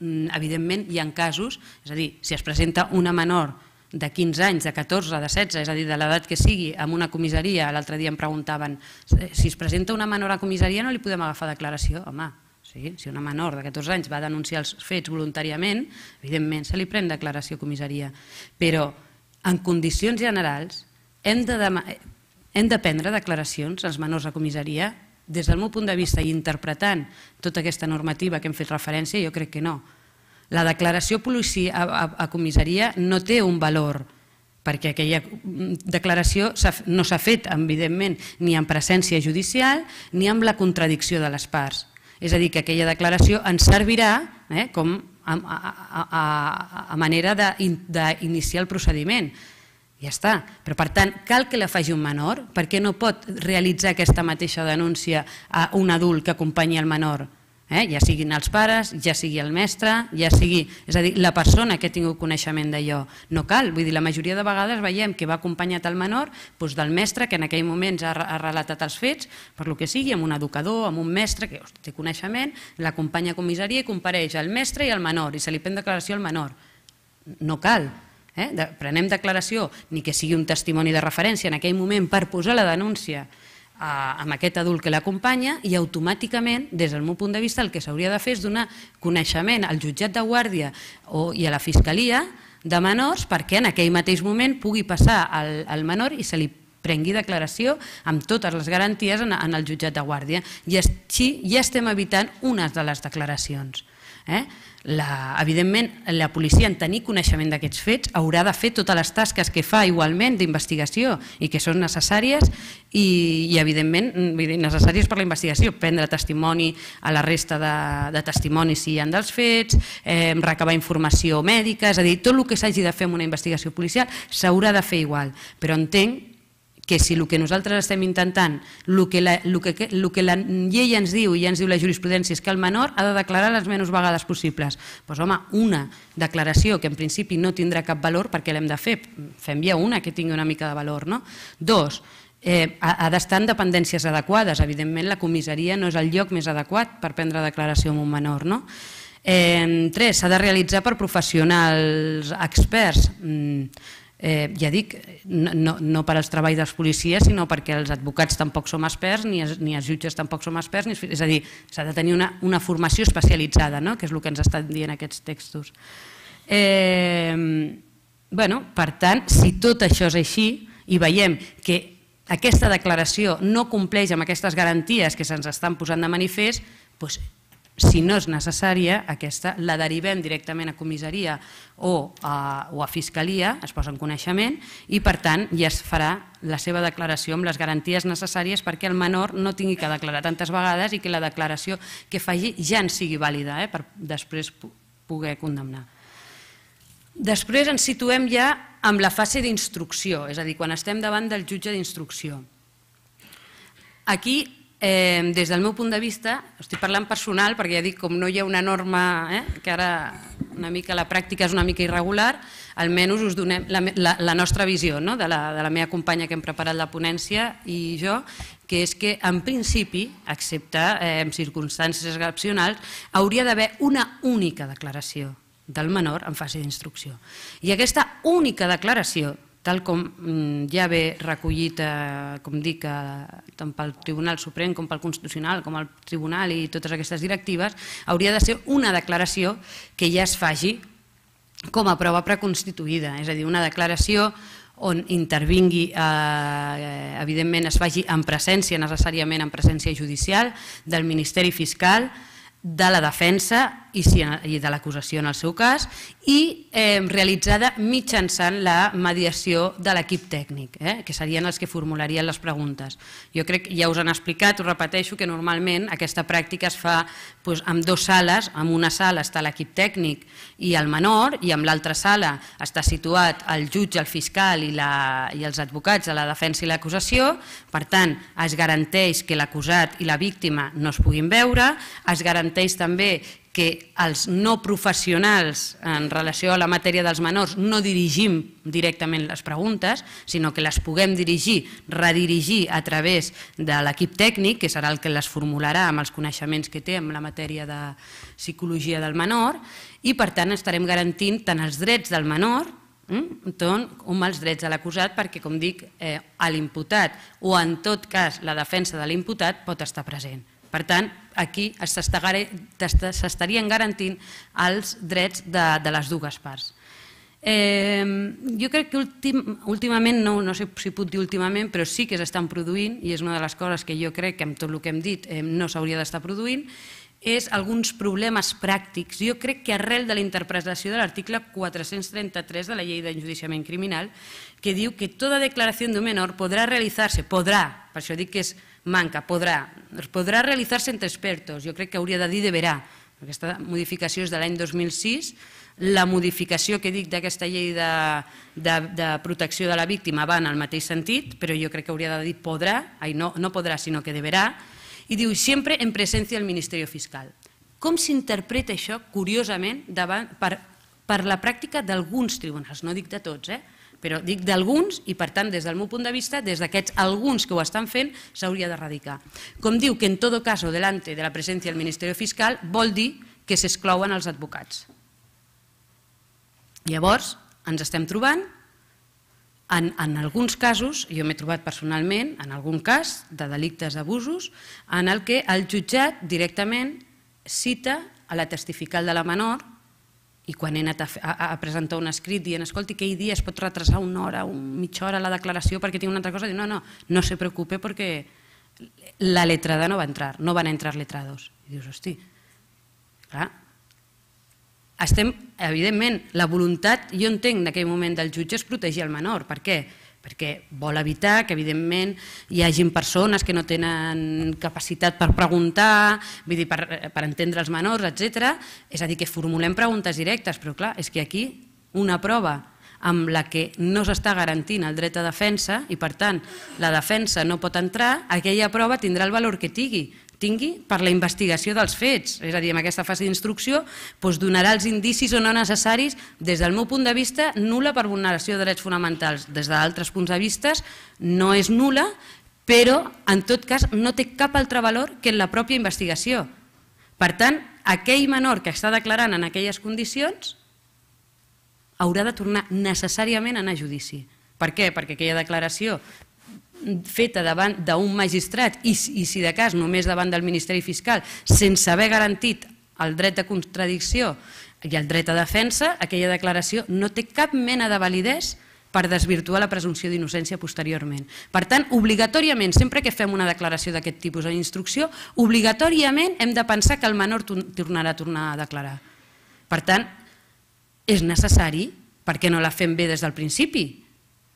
Mm, evidentment, hi ha casos, és a dir, si es presenta una menor de 15 anys, de 14, de 16, és a dir, de l'edat que sigui, en una comissaria, l'altre dia em preguntaven, eh, si es presenta una menor a comissaria no li podem agafar declaració? Home, Sí? Si una menor de 14 anys va denunciar els fets voluntàriament, evidentment se li pren declaració a comissaria. Però en condicions generals hem de, hem de prendre declaracions als menors a comissaria des del meu punt de vista i interpretant tota aquesta normativa que hem fet referència, jo crec que no. La declaració policia a, a, a comissaria no té un valor perquè aquella mm, declaració no s'ha fet, evidentment, ni en presència judicial ni amb la contradicció de les parts. És a dir, que aquella declaració ens servirà eh, com a, a, a, a manera d'iniciar el procediment. Ja està. Però, per tant, cal que la faci un menor? perquè no pot realitzar aquesta mateixa denúncia a un adult que acompanyi el menor? eh? ja siguin els pares, ja sigui el mestre, ja sigui, és a dir, la persona que ha tingut coneixement d'allò. No cal, vull dir, la majoria de vegades veiem que va acompanyat el menor doncs del mestre que en aquell moment ja ha relatat els fets, per lo que sigui, amb un educador, amb un mestre que hosti, té coneixement, l'acompanya a comissaria i compareix el mestre i el menor, i se li pren declaració al menor. No cal, Eh? prenem declaració, ni que sigui un testimoni de referència en aquell moment per posar la denúncia amb aquest adult que l'acompanya i automàticament, des del meu punt de vista, el que s'hauria de fer és donar coneixement al jutjat de guàrdia o, i a la fiscalia de menors perquè en aquell mateix moment pugui passar al, al menor i se li prengui declaració amb totes les garanties en, en el jutjat de guàrdia i així ja estem evitant unes de les declaracions. Eh? La, evidentment, la policia en tenir coneixement d'aquests fets haurà de fer totes les tasques que fa igualment d'investigació i que són necessàries i, evidentment necessàries per la investigació, prendre testimoni a la resta de, de testimonis si hi ha dels fets, eh, recabar informació mèdica, és a dir, tot el que s'hagi de fer en una investigació policial s'haurà de fer igual, però entenc que si el que nosaltres estem intentant, el que, la, el, que, el que la llei ens diu i ja ens diu la jurisprudència és que el menor ha de declarar les menys vegades possibles. Doncs home, una declaració que en principi no tindrà cap valor perquè l'hem de fer, fem ja una que tingui una mica de valor. No? Dos, eh, ha, ha d'estar en dependències adequades. Evidentment, la comissaria no és el lloc més adequat per prendre declaració amb un menor. No? Eh, tres, s'ha de realitzar per professionals experts. Mm, eh, ja dic, no, no per als treballs dels policies, sinó perquè els advocats tampoc som experts, ni els, ni els jutges tampoc som experts, ni, és a dir, s'ha de tenir una, una formació especialitzada, no? que és el que ens estan dient aquests textos. Eh, bueno, per tant, si tot això és així i veiem que aquesta declaració no compleix amb aquestes garanties que se'ns estan posant de manifest, doncs si no és necessària, aquesta la derivem directament a comissaria o a, o a fiscalia, es posa en coneixement, i per tant ja es farà la seva declaració amb les garanties necessàries perquè el menor no tingui que declarar tantes vegades i que la declaració que faci ja en sigui vàlida eh, per després poder condemnar. Després ens situem ja amb la fase d'instrucció, és a dir, quan estem davant del jutge d'instrucció. Aquí Eh, des del meu punt de vista, estic parlant personal perquè ja dic com no hi ha una norma eh, que ara una mica la pràctica és una mica irregular, almenys us donem la, la, la nostra visió no? de, la, de la meva companya que hem preparat la ponència i jo, que és que en principi, excepte eh, en circumstàncies excepcionals, hauria d'haver una única declaració del menor en fase d'instrucció. I aquesta única declaració tal com mm, ja ve recollit, eh, com dic, eh, tant pel Tribunal Suprem com pel Constitucional, com el Tribunal i totes aquestes directives, hauria de ser una declaració que ja es faci com a prova preconstituïda, és a dir, una declaració on intervingui, eh, evidentment es faci en presència, necessàriament en presència judicial, del Ministeri Fiscal, de la defensa i de l'acusació en el seu cas, i eh, realitzada mitjançant la mediació de l'equip tècnic, eh, que serien els que formularien les preguntes. Jo crec que ja us han explicat, us repeteixo, que normalment aquesta pràctica es fa amb dues sales, en una sala està l'equip tècnic i el menor, i en l'altra sala està situat el jutge, el fiscal i, la, i els advocats de la defensa i l'acusació, per tant, es garanteix que l'acusat i la víctima no es puguin veure, es garanteix també que els no professionals en relació a la matèria dels menors no dirigim directament les preguntes, sinó que les puguem dirigir, redirigir a través de l'equip tècnic, que serà el que les formularà amb els coneixements que té en la matèria de psicologia del menor, i per tant estarem garantint tant els drets del menor hm, com els drets de l'acusat, perquè, com dic, eh, l'imputat o en tot cas la defensa de l'imputat pot estar present. Per tant, aquí s'estarien garantint els drets de, de les dues parts. jo crec que últimament, no, no sé si puc dir últimament, però sí que s'estan produint, i és una de les coses que jo crec que amb tot el que hem dit no s'hauria d'estar produint, és alguns problemes pràctics. Jo crec que arrel de la interpretació de l'article 433 de la Llei d'Enjudiciament Criminal, que diu que tota declaració d'un menor podrà realitzar-se, podrà, per això dic que és manca, podrà. Podrà realitzar-se entre expertos, jo crec que hauria de dir deberà. Aquesta modificació és de l'any 2006, la modificació que dic d'aquesta llei de, de, de protecció de la víctima va en el mateix sentit, però jo crec que hauria de dir podrà, ai, no, no podrà, sinó que deberà, i diu sempre en presència del Ministeri Fiscal. Com s'interpreta això, curiosament, davant, per, per la pràctica d'alguns tribunals, no dic de tots, eh? però dic d'alguns i per tant des del meu punt de vista, des d'aquests alguns que ho estan fent, s'hauria d'erradicar. Com diu que en tot cas delante de la presència del Ministeri Fiscal vol dir que s'esclouen els advocats. Llavors, ens estem trobant en, en alguns casos, jo m'he trobat personalment, en algun cas de delictes d'abusos, en el que el jutjat directament cita a la testifical de la menor i quan he anat a, a, a presentar un escrit dient, escolti, aquell dia es pot retrasar una hora, un, mitja hora la declaració perquè tinc una altra cosa, diu, no, no, no se preocupe perquè la letrada no va entrar, no van entrar letrados. I dius, hosti, clar, estem, evidentment, la voluntat, jo entenc en aquell moment del jutge és protegir el menor, per què? Perquè perquè vol evitar que evidentment hi hagin persones que no tenen capacitat per preguntar, vull dir, per, per entendre els menors, etc. És a dir, que formulem preguntes directes, però clar, és que aquí una prova amb la que no s'està garantint el dret a defensa i per tant la defensa no pot entrar, aquella prova tindrà el valor que tingui, s'obtingui per la investigació dels fets. És a dir, en aquesta fase d'instrucció doncs donarà els indicis o no necessaris, des del meu punt de vista, nula per vulneració de drets fonamentals. Des d'altres punts de vista, no és nula, però en tot cas no té cap altre valor que en la pròpia investigació. Per tant, aquell menor que està declarant en aquelles condicions haurà de tornar necessàriament a anar a judici. Per què? Perquè aquella declaració feta davant d'un magistrat i, i si de cas només davant del Ministeri Fiscal sense haver garantit el dret de contradicció i el dret a defensa, aquella declaració no té cap mena de validesa per desvirtuar la presumpció d'innocència posteriorment. Per tant, obligatòriament, sempre que fem una declaració d'aquest tipus d'instrucció, obligatòriament hem de pensar que el menor tornarà a tornar a declarar. Per tant, és necessari, perquè no la fem bé des del principi,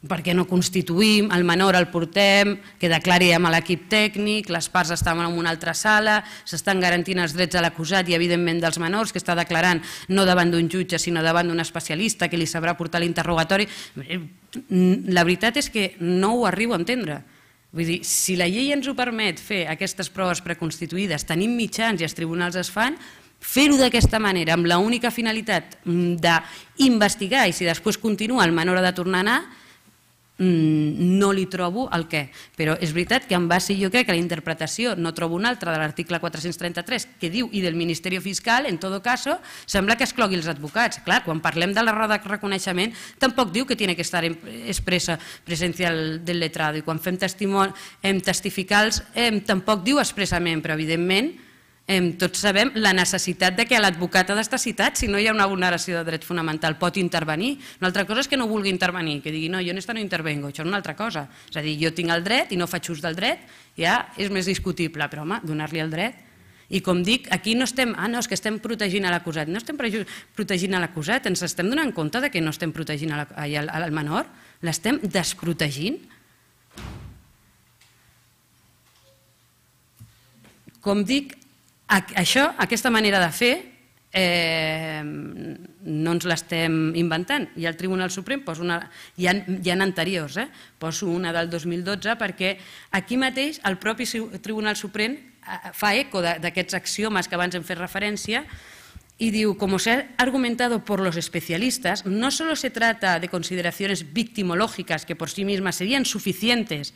per què no constituïm, el menor el portem, que declari amb l'equip tècnic, les parts estan en una altra sala, s'estan garantint els drets de l'acusat i evidentment dels menors, que està declarant no davant d'un jutge sinó davant d'un especialista que li sabrà portar l'interrogatori. Eh, la veritat és que no ho arribo a entendre. Vull dir, si la llei ens ho permet fer aquestes proves preconstituïdes, tenim mitjans i els tribunals es fan, Fer-ho d'aquesta manera, amb l'única finalitat mm, d'investigar i si després continua el menor ha de tornar a anar, mm, no li trobo el què. Però és veritat que en base jo crec que la interpretació no trobo una altra de l'article 433 que diu i del Ministeri Fiscal, en tot cas, sembla que es clogui els advocats. Clar, quan parlem de la roda de reconeixement tampoc diu que ha que estar expressa presència del letrado i quan fem testimoni, hem testificals hem, tampoc diu expressament, però evidentment tots sabem la necessitat de que l'advocat ha d'estar citat si no hi ha una vulneració de dret fonamental, pot intervenir. Una altra cosa és que no vulgui intervenir, que digui no, jo en esta no intervengo, això és una altra cosa. És a dir, jo tinc el dret i no faig ús del dret, ja és més discutible, però home, donar-li el dret. I com dic, aquí no estem, ah no, és que estem protegint a l'acusat, no estem protegint a l'acusat, ens estem donant compte de que no estem protegint a al, al menor, l'estem desprotegint. Com dic, això, aquesta manera de fer, eh, no ens l'estem inventant. I el Tribunal Suprem posa una... Hi ha, hi ha anteriors, eh? poso una del 2012 perquè aquí mateix el propi Tribunal Suprem eh, fa eco d'aquests axiomes que abans hem fet referència Y digo, como se ha argumentado por los especialistas, no solo se trata de consideraciones victimológicas que por sí mismas serían suficientes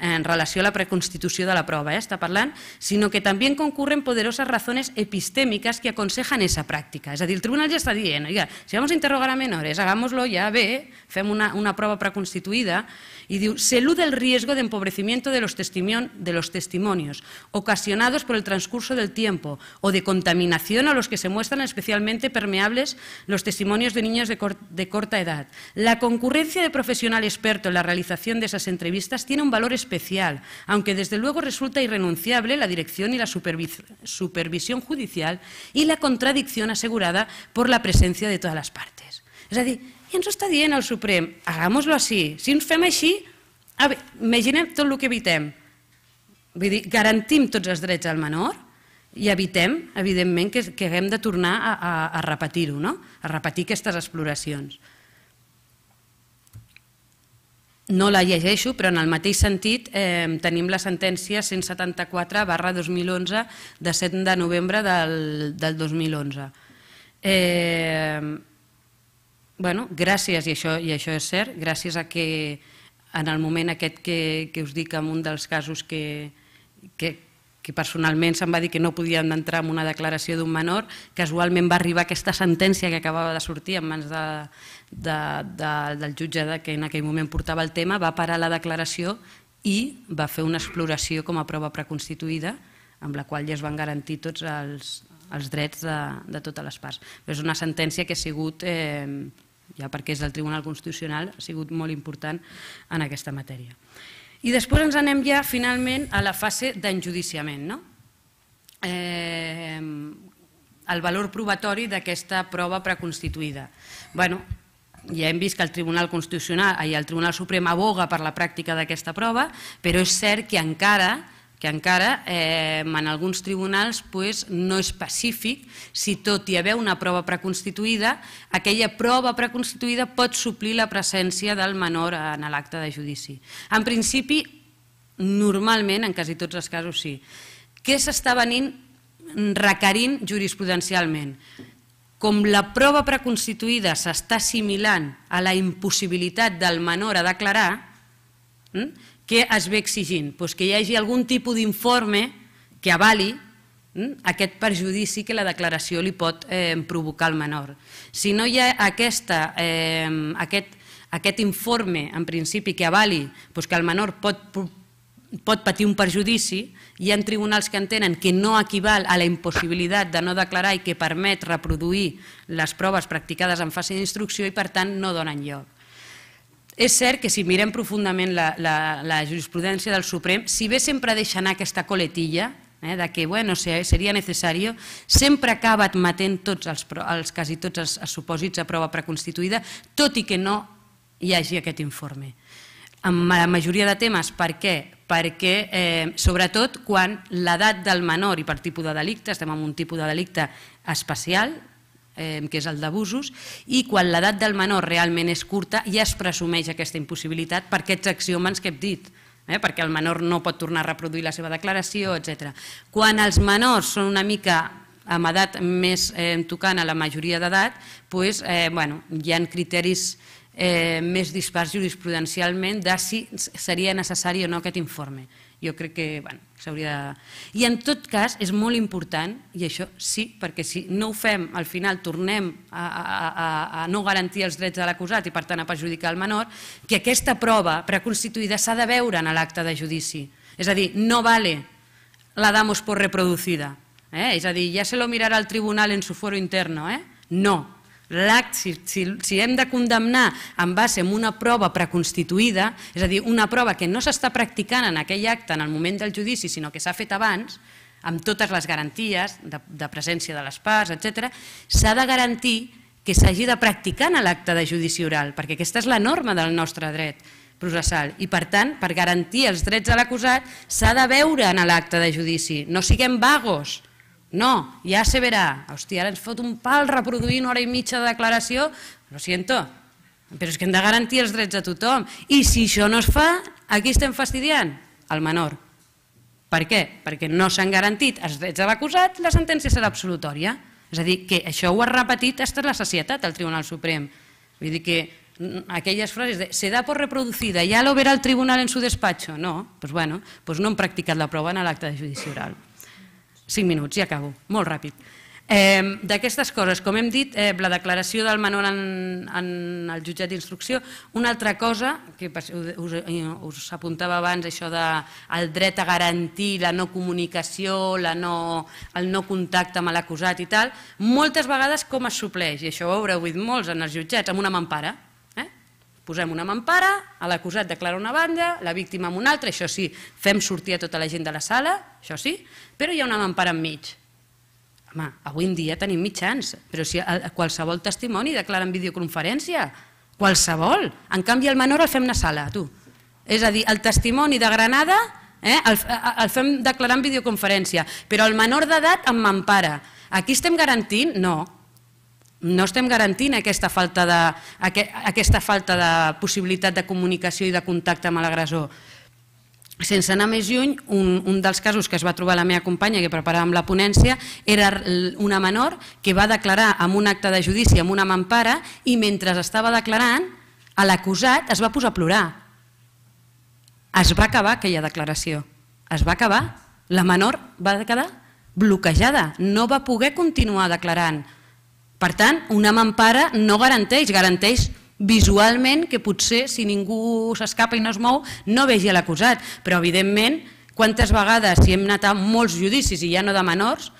en relación a la preconstitución de la prueba, eh, está parlant, sino que también concurren poderosas razones epistémicas que aconsejan esa práctica. Es decir, el tribunal ya está diciendo, oiga, si vamos a interrogar a menores, hagámoslo ya, ve, hacemos una, prueba preconstituida. y se elude el riesgo de empobrecimiento de los, de los testimonios ocasionados por el transcurso del tiempo o de contaminación a los que se mueven están especialmente permeables los testimonios de niños de, corta edad. La concurrencia de profesional experto en la realización de esas entrevistas tiene un valor especial, aunque desde luego resulta irrenunciable la dirección y la supervisión judicial y la contradicción asegurada por la presencia de todas las partes. es decir pienso i ens està el supremo hagámoslo así si ens fem així, a veure, imaginem que evitemos Vull dir, garantim tots al menor, i evitem, evidentment, que, que haguem de tornar a, a, a repetir-ho, no? a repetir aquestes exploracions. No la llegeixo, però en el mateix sentit eh, tenim la sentència 174 barra 2011 de 7 de novembre del, del 2011. Eh, bueno, gràcies, i això, i això és cert, gràcies a que en el moment aquest que, que us dic en un dels casos que, que, que personalment se'm va dir que no podíem entrar en una declaració d'un menor, casualment va arribar aquesta sentència que acabava de sortir en mans de, de, de, del jutge de, que en aquell moment portava el tema, va parar la declaració i va fer una exploració com a prova preconstituïda amb la qual ja es van garantir tots els, els drets de, de totes les parts. Però és una sentència que ha sigut, eh, ja perquè és del Tribunal Constitucional, ha sigut molt important en aquesta matèria. I després ens anem ja finalment a la fase d'enjudiciament. No? Eh, el valor probatori d'aquesta prova preconstituïda. Bueno, ja hem vist que el Tribunal Constitucional i el Tribunal Suprem aboga per la pràctica d'aquesta prova, però és cert que encara que encara eh, en alguns tribunals pues, no és pacífic si tot hi haver una prova preconstituïda, aquella prova preconstituïda pot suplir la presència del menor en l'acte de judici. En principi, normalment, en quasi tots els casos sí. Què s'està venint requerint jurisprudencialment? Com la prova preconstituïda s'està assimilant a la impossibilitat del menor a declarar, hm? Què es ve exigint? Pues que hi hagi algun tipus d'informe que avali hm, aquest perjudici que la declaració li pot eh, provocar al menor. Si no hi ha aquesta, eh, aquest, aquest informe, en principi, que avali pues, que el menor pot, pot patir un perjudici, hi ha tribunals que entenen que no equival a la impossibilitat de no declarar i que permet reproduir les proves practicades en fase d'instrucció i, per tant, no donen lloc. És cert que si mirem profundament la, la, la jurisprudència del Suprem, si bé sempre deixa anar aquesta coletilla, eh, de que bueno, seria necessari, sempre acaba admetent tots els, els, quasi tots els, els supòsits a prova preconstituïda, tot i que no hi hagi aquest informe. En la majoria de temes, per què? perquè, eh, sobretot, quan l'edat del menor i per tipus de delicte, estem en un tipus de delicte especial, eh, que és el d'abusos, i quan l'edat del menor realment és curta ja es presumeix aquesta impossibilitat per aquests axiòmens que he dit, eh, perquè el menor no pot tornar a reproduir la seva declaració, etc. Quan els menors són una mica amb edat més eh, tocant a la majoria d'edat, pues, eh, bueno, hi ha criteris eh, més dispars jurisprudencialment de si seria necessari o no aquest informe. Jo crec que bueno, s'hauria de... I en tot cas és molt important, i això sí, perquè si no ho fem, al final tornem a, a, a, a no garantir els drets de l'acusat i per tant a perjudicar el menor, que aquesta prova preconstituïda s'ha de veure en l'acte de judici. És a dir, no vale la damos por reproducida. Eh? És a dir, ja se lo mirarà el tribunal en su foro interno. Eh? No, l'acte, si, si, si hem de condemnar en base a una prova preconstituïda, és a dir, una prova que no s'està practicant en aquell acte en el moment del judici, sinó que s'ha fet abans, amb totes les garanties de, de presència de les parts, etc., s'ha de garantir que s'hagi de practicar en l'acte de judici oral, perquè aquesta és la norma del nostre dret processal. I per tant, per garantir els drets de l'acusat, s'ha de veure en l'acte de judici. No siguem vagos, no, ja se verà. Hòstia, ara ens fot un pal reproduint hora i mitja de declaració. Lo siento, però és que hem de garantir els drets de tothom. I si això no es fa, aquí estem fastidiant? El menor. Per què? Perquè no s'han garantit els drets de l'acusat, la sentència serà absolutòria. És a dir, que això ho ha repetit hasta la societat, el Tribunal Suprem. Vull dir que mm, aquelles frases de se da por reproducida, ja lo verá el tribunal en su despacho. No, pues bueno, pues no han practicat la prova en l'acte de judici oral. 5 minuts, ja acabo, molt ràpid. Eh, D'aquestes coses, com hem dit, eh, la declaració del menor en, en el jutjat d'instrucció, una altra cosa, que us, eh, us apuntava abans, això de el dret a garantir la no comunicació, la no, el no contacte amb l'acusat i tal, moltes vegades com es supleix, i això ho haureu dit molts en els jutjats, amb una mampara, Posem una mampara, l'acusat declara una banda, la víctima amb una altra, això sí, fem sortir a tota la gent de la sala, això sí, però hi ha una mampara enmig. Home, avui en dia tenim mitjans, però si a qualsevol testimoni declara en videoconferència, qualsevol. En canvi, el menor el fem a sala, tu. És a dir, el testimoni de Granada eh, el, el fem declarar en videoconferència, però el menor d'edat em mampara. Aquí estem garantint? No, no estem garantint aquesta falta de, aquesta falta de possibilitat de comunicació i de contacte amb l'agressor. Sense anar més lluny, un, un dels casos que es va trobar la meva companya que preparàvem la ponència era una menor que va declarar en un acte de judici amb una mampara i mentre estava declarant, a l'acusat es va posar a plorar. Es va acabar aquella declaració. Es va acabar. La menor va quedar bloquejada. No va poder continuar declarant. Per tant, una mampara no garanteix, garanteix visualment que potser si ningú s'escapa i no es mou no vegi l'acusat, però evidentment quantes vegades si hem anat a molts judicis i ja no de menors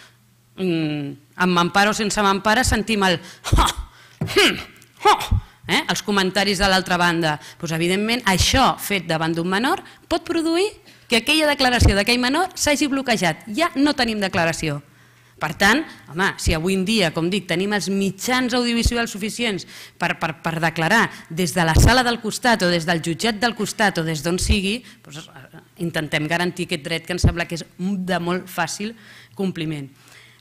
mm, amb mampara o sense mampara sentim el hm! eh? els comentaris de l'altra banda doncs evidentment això fet davant d'un menor pot produir que aquella declaració d'aquell menor s'hagi bloquejat ja no tenim declaració per tant, home, si avui en dia, com dic, tenim els mitjans audiovisuals suficients per, per, per declarar des de la sala del costat o des del jutjat del costat o des d'on sigui, doncs eh, intentem garantir aquest dret que ens sembla que és de molt fàcil compliment.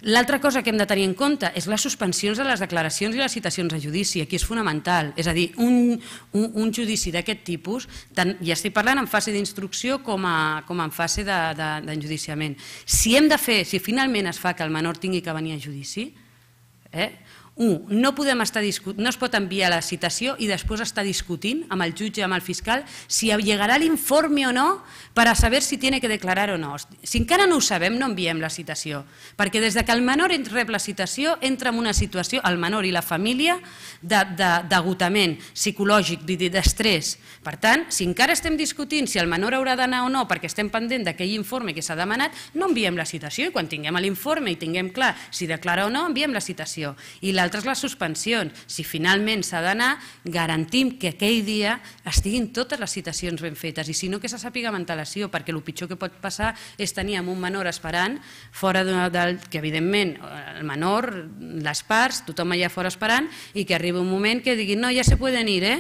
L'altra cosa que hem de tenir en compte és les suspensions de les declaracions i les citacions a judici. Aquí és fonamental. És a dir, un, un, un judici d'aquest tipus, tant, ja estic parlant en fase d'instrucció com, a, com en fase d'enjudiciament. De, de, si hem de fer, si finalment es fa que el menor tingui que venir a judici, eh, 1. No, podem estar no es pot enviar la citació i després estar discutint amb el jutge, amb el fiscal, si llegarà l'informe o no per a saber si tiene que declarar o no. Si encara no ho sabem, no enviem la citació, perquè des que el menor rep la citació entra en una situació, el menor i la família, d'agotament psicològic, d'estrès. Per tant, si encara estem discutint si el menor haurà d'anar o no perquè estem pendent d'aquell informe que s'ha demanat, no enviem la citació i quan tinguem l'informe i tinguem clar si declara o no, enviem la citació. I la l'altre és les suspensions. Si finalment s'ha d'anar, garantim que aquell dia estiguin totes les citacions ben fetes i si no que se sàpiga amb antelació, perquè el pitjor que pot passar és tenir amb un menor esperant fora del... que evidentment el menor, les parts, tothom allà fora esperant i que arribi un moment que diguin no, ja se poden ir, eh?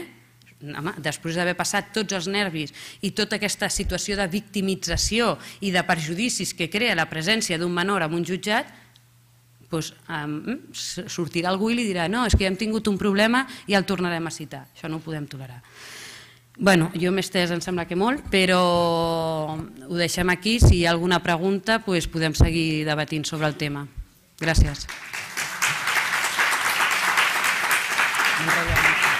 home, després d'haver passat tots els nervis i tota aquesta situació de victimització i de perjudicis que crea la presència d'un menor en un jutjat, doncs, um, sortirà algú i li dirà no, és que ja hem tingut un problema i el tornarem a citar. Això no ho podem tolerar. Bueno, jo m'he estès, em sembla que molt, però ho deixem aquí. Si hi ha alguna pregunta, doncs podem seguir debatint sobre el tema. Gràcies. Gràcies.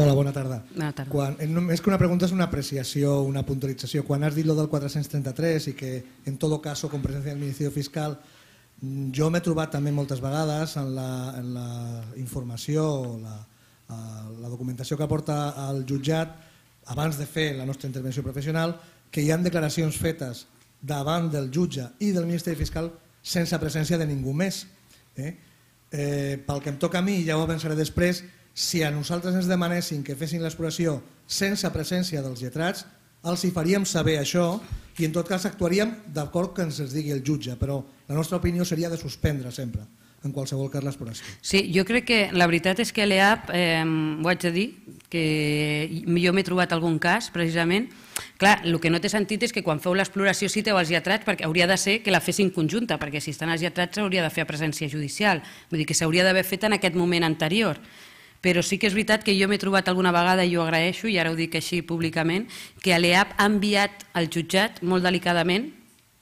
Hola, bona tarda. Bona tarda. Quan, més eh, que una pregunta és una apreciació, una puntualització. Quan has dit lo del 433 i que en tot cas com presència del Ministeri Fiscal mm, jo m'he trobat també moltes vegades en la, en la informació, o la, eh, la documentació que aporta el jutjat abans de fer la nostra intervenció professional que hi ha declaracions fetes davant del jutge i del Ministeri Fiscal sense presència de ningú més. Eh? Eh, pel que em toca a mi, ja ho avançaré després, si a nosaltres ens demanessin que fessin l'exploració sense presència dels lletrats, els hi faríem saber això i en tot cas actuaríem d'acord que ens digui el jutge, però la nostra opinió seria de suspendre sempre en qualsevol cas l'exploració. Sí, jo crec que la veritat és que l'EAP, eh, ho haig de dir, que jo m'he trobat algun cas precisament, Clar, el que no té sentit és que quan feu l'exploració citeu els lletrats perquè hauria de ser que la fessin conjunta, perquè si estan els lletrats s'hauria de fer a presència judicial, vull dir que s'hauria d'haver fet en aquest moment anterior. Però sí que és veritat que jo m'he trobat alguna vegada, i ho agraeixo, i ara ho dic així públicament, que l'EAP ha enviat al jutjat molt delicadament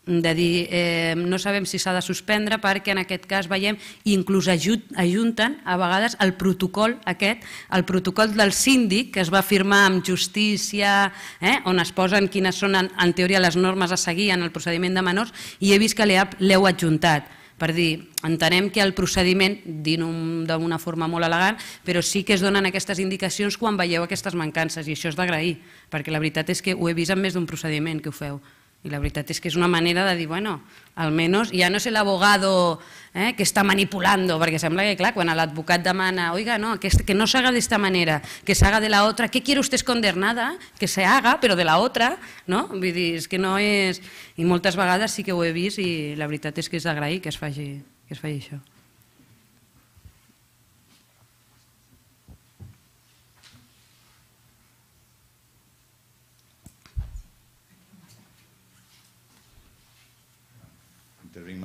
de dir eh, no sabem si s'ha de suspendre perquè en aquest cas veiem inclús ajunten a vegades el protocol aquest, el protocol del síndic que es va firmar amb justícia eh, on es posen quines són en, teoria les normes a seguir en el procediment de menors i he vist que l'heu adjuntat per dir, entenem que el procediment, dint-ho d'una forma molt elegant, però sí que es donen aquestes indicacions quan veieu aquestes mancances, i això és d'agrair, perquè la veritat és que ho he vist en més d'un procediment que ho feu. Y la verdad es que es una manera de decir, bueno, al menos ya no el abogado eh, que está manipulando, porque se que, claro, cuando el advocat demana, oiga, no, que, que no se haga de esta manera, que se haga de la otra, ¿qué quiere usted esconder? Nada, que se haga, pero de la otra, no? Vull dir, es que no es... Y muchas vagadas sí que lo he visto y la verdad es que es d'agrair que es faci, que es falle eso.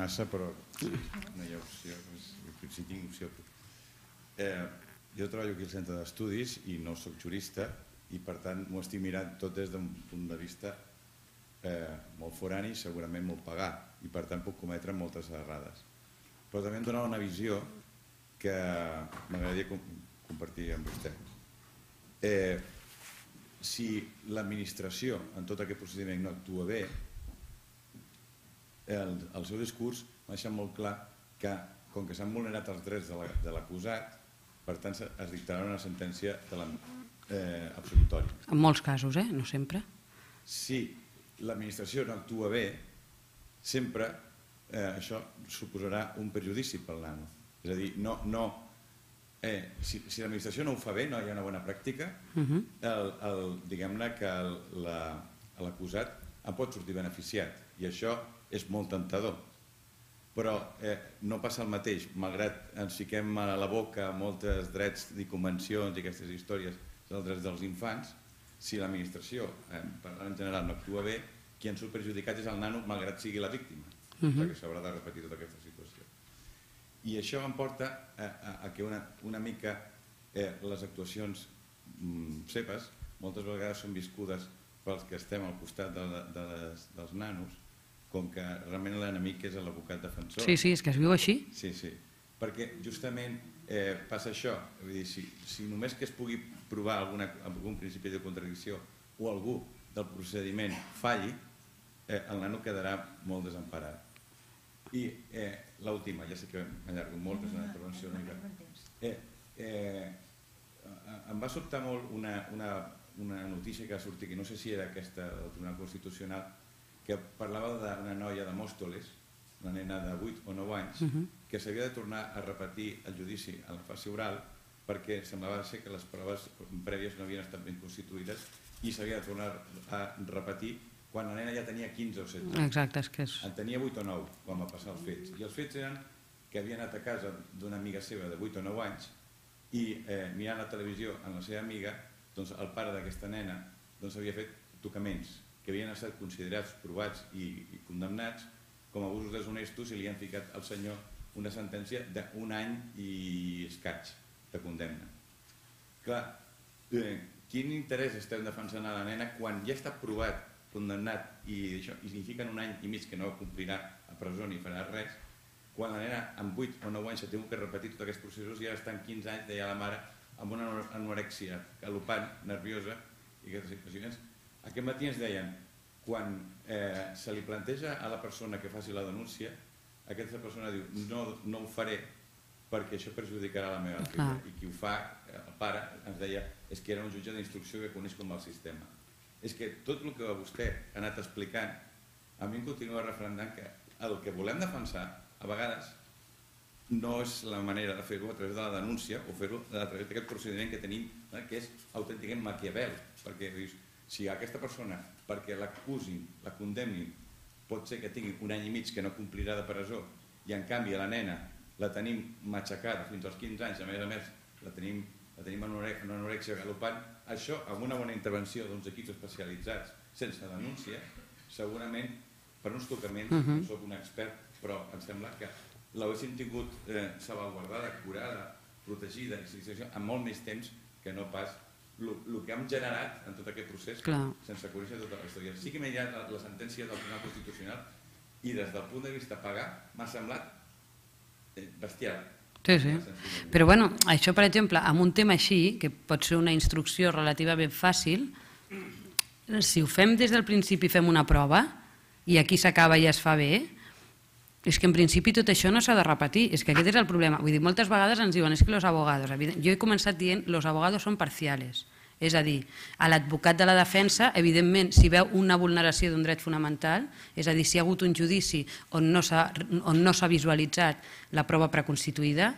massa, però no hi ha opció, si tinc opció. Eh, jo treballo aquí al centre d'estudis i no sóc jurista i per tant m'ho estic mirant tot des d'un punt de vista eh, molt forani, segurament molt pagà i per tant puc cometre moltes errades. Però també em donava una visió que m'agradaria com compartir amb vostè. Eh, si l'administració en tot aquest procediment no actua bé, el, el seu discurs m'ha deixat molt clar que, com que s'han vulnerat els drets de l'acusat, la, per tant es dictarà una sentència de la, eh, absolutòria. En molts casos, eh? no sempre. Si l'administració no actua bé, sempre eh, això suposarà un perjudici pel nano. És a dir, no, no, eh, si, si l'administració no ho fa bé, no hi ha una bona pràctica, uh mhm. -huh. diguem-ne que l'acusat la, en pot sortir beneficiat. I això és molt tentador. Però eh, no passa el mateix, malgrat ens fiquem a la boca moltes drets i convencions i aquestes històries dels drets dels infants, si l'administració, eh, en general, no actua bé, qui ens surt perjudicat és el nano, malgrat sigui la víctima, uh mhm. -huh. perquè s'haurà de repetir tota aquesta situació. I això em porta a, eh, a, a que una, una mica eh, les actuacions mm, seves moltes vegades són viscudes pels que estem al costat de, de, de les, dels nanos com que realment l'enemic és l'abocat defensor. Sí, sí, és que es viu així. Sí, sí, perquè justament eh, passa això, vull dir, si, si només que es pugui provar alguna, algun principi de contradicció o algú del procediment falli, eh, el nano quedarà molt desemparat. I eh, l'última, ja sé que m'allargo molt, però és una intervenció una mica... Eh, eh, em va sobtar molt una, una, una notícia que va sortir, que no sé si era aquesta del Tribunal Constitucional, que parlava d'una noia de Mòstoles, una nena de 8 o 9 anys, uh mhm. -huh. que s'havia de tornar a repetir el judici a la fase oral perquè semblava ser que les proves prèvies no havien estat ben constituïdes i s'havia de tornar a repetir quan la nena ja tenia 15 o 16 anys. Exacte, és que és... En tenia 8 o 9 quan va passar els fets. I els fets eren que havia anat a casa d'una amiga seva de 8 o 9 anys i eh, mirant la televisió amb la seva amiga, doncs el pare d'aquesta nena doncs havia fet tocaments que havien estat considerats, provats i, condemnats com a abusos deshonestos i li han ficat al senyor una sentència d'un any i escaig de condemna. Clar, eh, quin interès estem defensant a la nena quan ja està provat, condemnat i, això, i signifiquen un any i mig que no complirà a presó ni farà res, quan la nena amb 8 o 9 anys ha tingut que repetir tots aquests processos i ara està en 15 anys, deia la mare, amb una anorexia galopant, nerviosa i aquestes situacions aquest matí ens deien, quan eh, se li planteja a la persona que faci la denúncia, aquesta persona diu, no, no ho faré perquè això perjudicarà la meva filla. I qui ho fa, el pare, ens deia, és que era un jutge d'instrucció que coneix com el sistema. És que tot el que vostè ha anat explicant, a mi em continua refrendant que el que volem defensar, a vegades, no és la manera de fer-ho a través de la denúncia o fer-ho a través d'aquest procediment que tenim, eh, que és autènticament maquiavel, perquè dius, si aquesta persona, perquè l'acusin, la condemnin, pot ser que tingui un any i mig que no complirà de presó i en canvi la nena la tenim matxacada fins als 15 anys, a més a més la tenim, la tenim en, una, en anorexia galopant, això amb una bona intervenció d'uns equips especialitzats sense denúncia, segurament per uns tocaments, uh mhm. -huh. no sóc un expert, però em sembla que l'haguessin tingut eh, salvaguardada, curada, protegida, amb molt més temps que no pas el que hem generat en tot aquest procés Clar. sense conèixer tota la història. Sí que m'he llegit la, la sentència del Tribunal Constitucional i des del punt de vista pagar m'ha semblat eh, bestial. Sí, sí. Però bueno, això, per exemple, amb un tema així, que pot ser una instrucció relativament fàcil, si ho fem des del principi, fem una prova, i aquí s'acaba i es fa bé, és que en principi tot això no s'ha de repetir, és que aquest és el problema. Vull dir, moltes vegades ens diuen, és que los abogados, jo he començat dient, los abogados són parciales. És a dir, a l'advocat de la defensa, evidentment, si veu una vulneració d'un dret fonamental, és a dir, si hi ha hagut un judici on no s'ha no visualitzat la prova preconstituïda,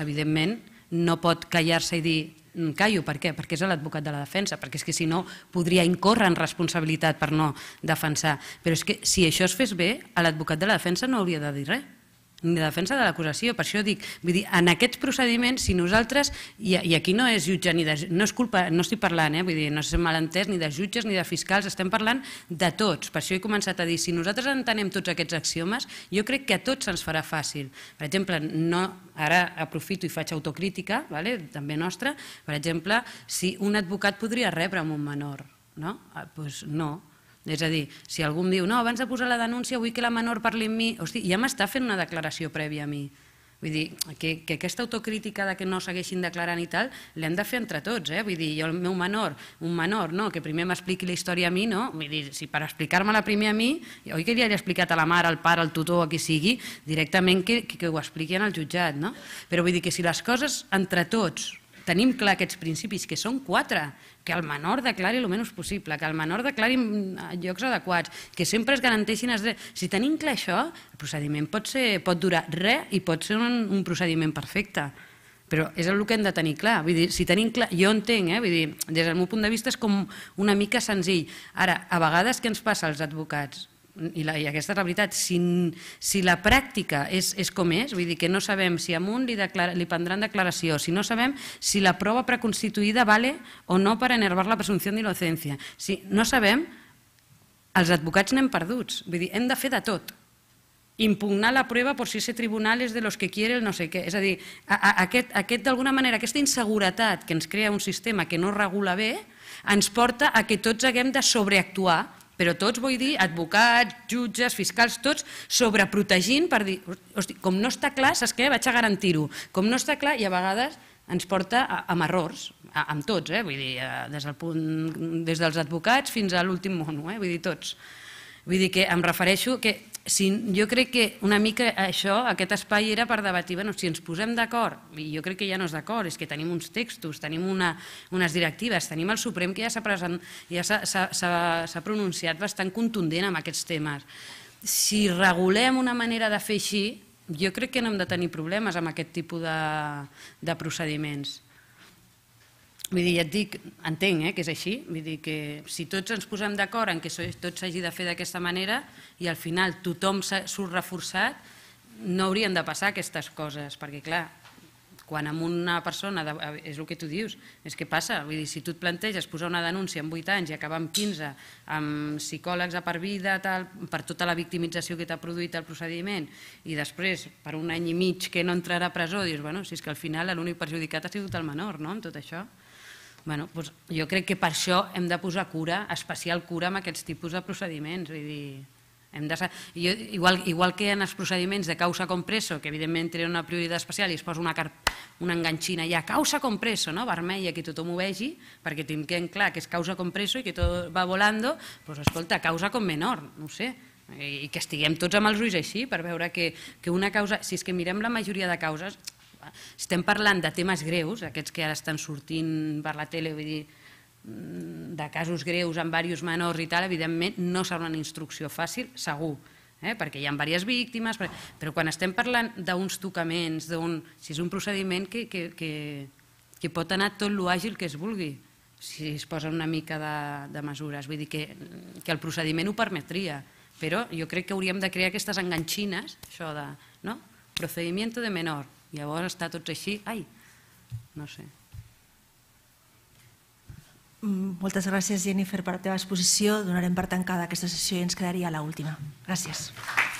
evidentment, no pot callar-se i dir Mm, callo, per què? Perquè és l'advocat de la defensa, perquè és que si no podria incórrer en responsabilitat per no defensar. Però és que si això es fes bé, l'advocat de la defensa no hauria de dir res ni defensa de l'acusació, per això dic, vull dir, en aquests procediments, si nosaltres, i, i aquí no és jutge ni de, no és culpa, no estic parlant, eh, vull dir, no sé malentès ni de jutges ni de fiscals, estem parlant de tots, per això he començat a dir, si nosaltres entenem tots aquests axiomes, jo crec que a tots se'ns farà fàcil. Per exemple, no, ara aprofito i faig autocrítica, vale, també nostra, per exemple, si un advocat podria rebre amb un menor, no? Ah, doncs pues no, és a dir, si algú em diu, no, abans de posar la denúncia vull que la menor parli amb mi, hosti, ja m'està fent una declaració prèvia a mi. Vull dir, que, que aquesta autocrítica de que no segueixin declarant i tal, l'hem de fer entre tots, eh? Vull dir, jo el meu menor, un menor, no, que primer m'expliqui la història a mi, no? Vull dir, si per explicar-me-la primer a mi, oi que ja l'he explicat a la mare, al pare, al tutor, a qui sigui, directament que, que, que ho expliquin al jutjat, no? Però vull dir que si les coses entre tots tenim clar aquests principis, que són quatre, que el menor declari el menys possible, que el menor declari llocs adequats, que sempre es garanteixin els drets. Si tenim clar això, el procediment pot, ser, pot durar res i pot ser un, un procediment perfecte. Però és el que hem de tenir clar. Vull dir, si tenim clar, jo entenc, eh? Vull dir, des del meu punt de vista és com una mica senzill. Ara, a vegades què ens passa als advocats? i, la, i aquesta és la veritat, si, si la pràctica és, és com és, vull dir que no sabem si a un li, declara, li prendran declaració, si no sabem si la prova preconstituïda vale o no per enervar la presumpció d'innocència, si no sabem, els advocats n'hem perduts, vull dir, hem de fer de tot, impugnar la prova per si ese tribunal és de los que quiere el no sé què. És a dir, a, a, aquest, aquest d'alguna manera, aquesta inseguretat que ens crea un sistema que no regula bé, ens porta a que tots haguem de sobreactuar però tots, vull dir, advocats, jutges, fiscals, tots, sobreprotegint per dir, hosti, com no està clar, saps què? Vaig a garantir-ho. Com no està clar, i a vegades ens porta a, errors, a, amb tots, eh? vull dir, a, des, del punt, des dels advocats fins a l'últim món, eh? vull dir, tots. Vull dir que em refereixo que Sí, jo crec que una mica això, aquest espai era per debatir, bueno, si ens posem d'acord, i jo crec que ja no és d'acord, és que tenim uns textos, tenim una, unes directives, tenim el Suprem que ja s'ha ja pronunciat bastant contundent amb aquests temes. Si regulem una manera de fer així, jo crec que no hem de tenir problemes amb aquest tipus de, de procediments. Vull dir, ja et dic, entenc eh, que és així, vull dir que si tots ens posem d'acord en que tot s'hagi de fer d'aquesta manera i al final tothom surt reforçat, no haurien de passar aquestes coses, perquè clar, quan amb una persona, és el que tu dius, és que passa, vull dir, si tu et planteges posar una denúncia amb 8 anys i acabar amb 15, amb psicòlegs a per vida, tal, per tota la victimització que t'ha produït el procediment, i després per un any i mig que no entrarà a presó, dius, bueno, si és que al final l'únic perjudicat ha sigut el menor, no?, amb tot això. Bueno, doncs jo crec que per això hem de posar cura, especial cura, amb aquests tipus de procediments. Vull dir, hem de... jo, igual, igual que en els procediments de causa compreso, que evidentment té una prioritat especial i es posa una, car... una enganxina ja, causa compreso, no? vermella, que tothom ho vegi, perquè tinguem clar que és causa compreso i que tot va volando, doncs escolta, causa com menor, no sé, i que estiguem tots amb els ulls així per veure que, que una causa, si és que mirem la majoria de causes, estem parlant de temes greus, aquests que ara estan sortint per la tele, vull dir, mm, de casos greus amb diversos menors i tal, evidentment no serà una instrucció fàcil, segur, eh? perquè hi ha diverses víctimes, però quan estem parlant d'uns tocaments, d'un, si és un procediment que, que, que, que pot anar tot l'àgil que es vulgui, si es posa una mica de, de mesures, vull dir que, que el procediment ho permetria, però jo crec que hauríem de crear aquestes enganxines, això de no? procediment de menor, Llavors, està tot així, ai, no sé. Mm, moltes gràcies, Jennifer, per la teva exposició. Donarem per tancada aquesta sessió i ens quedaria l'última. Gràcies. Gràcies.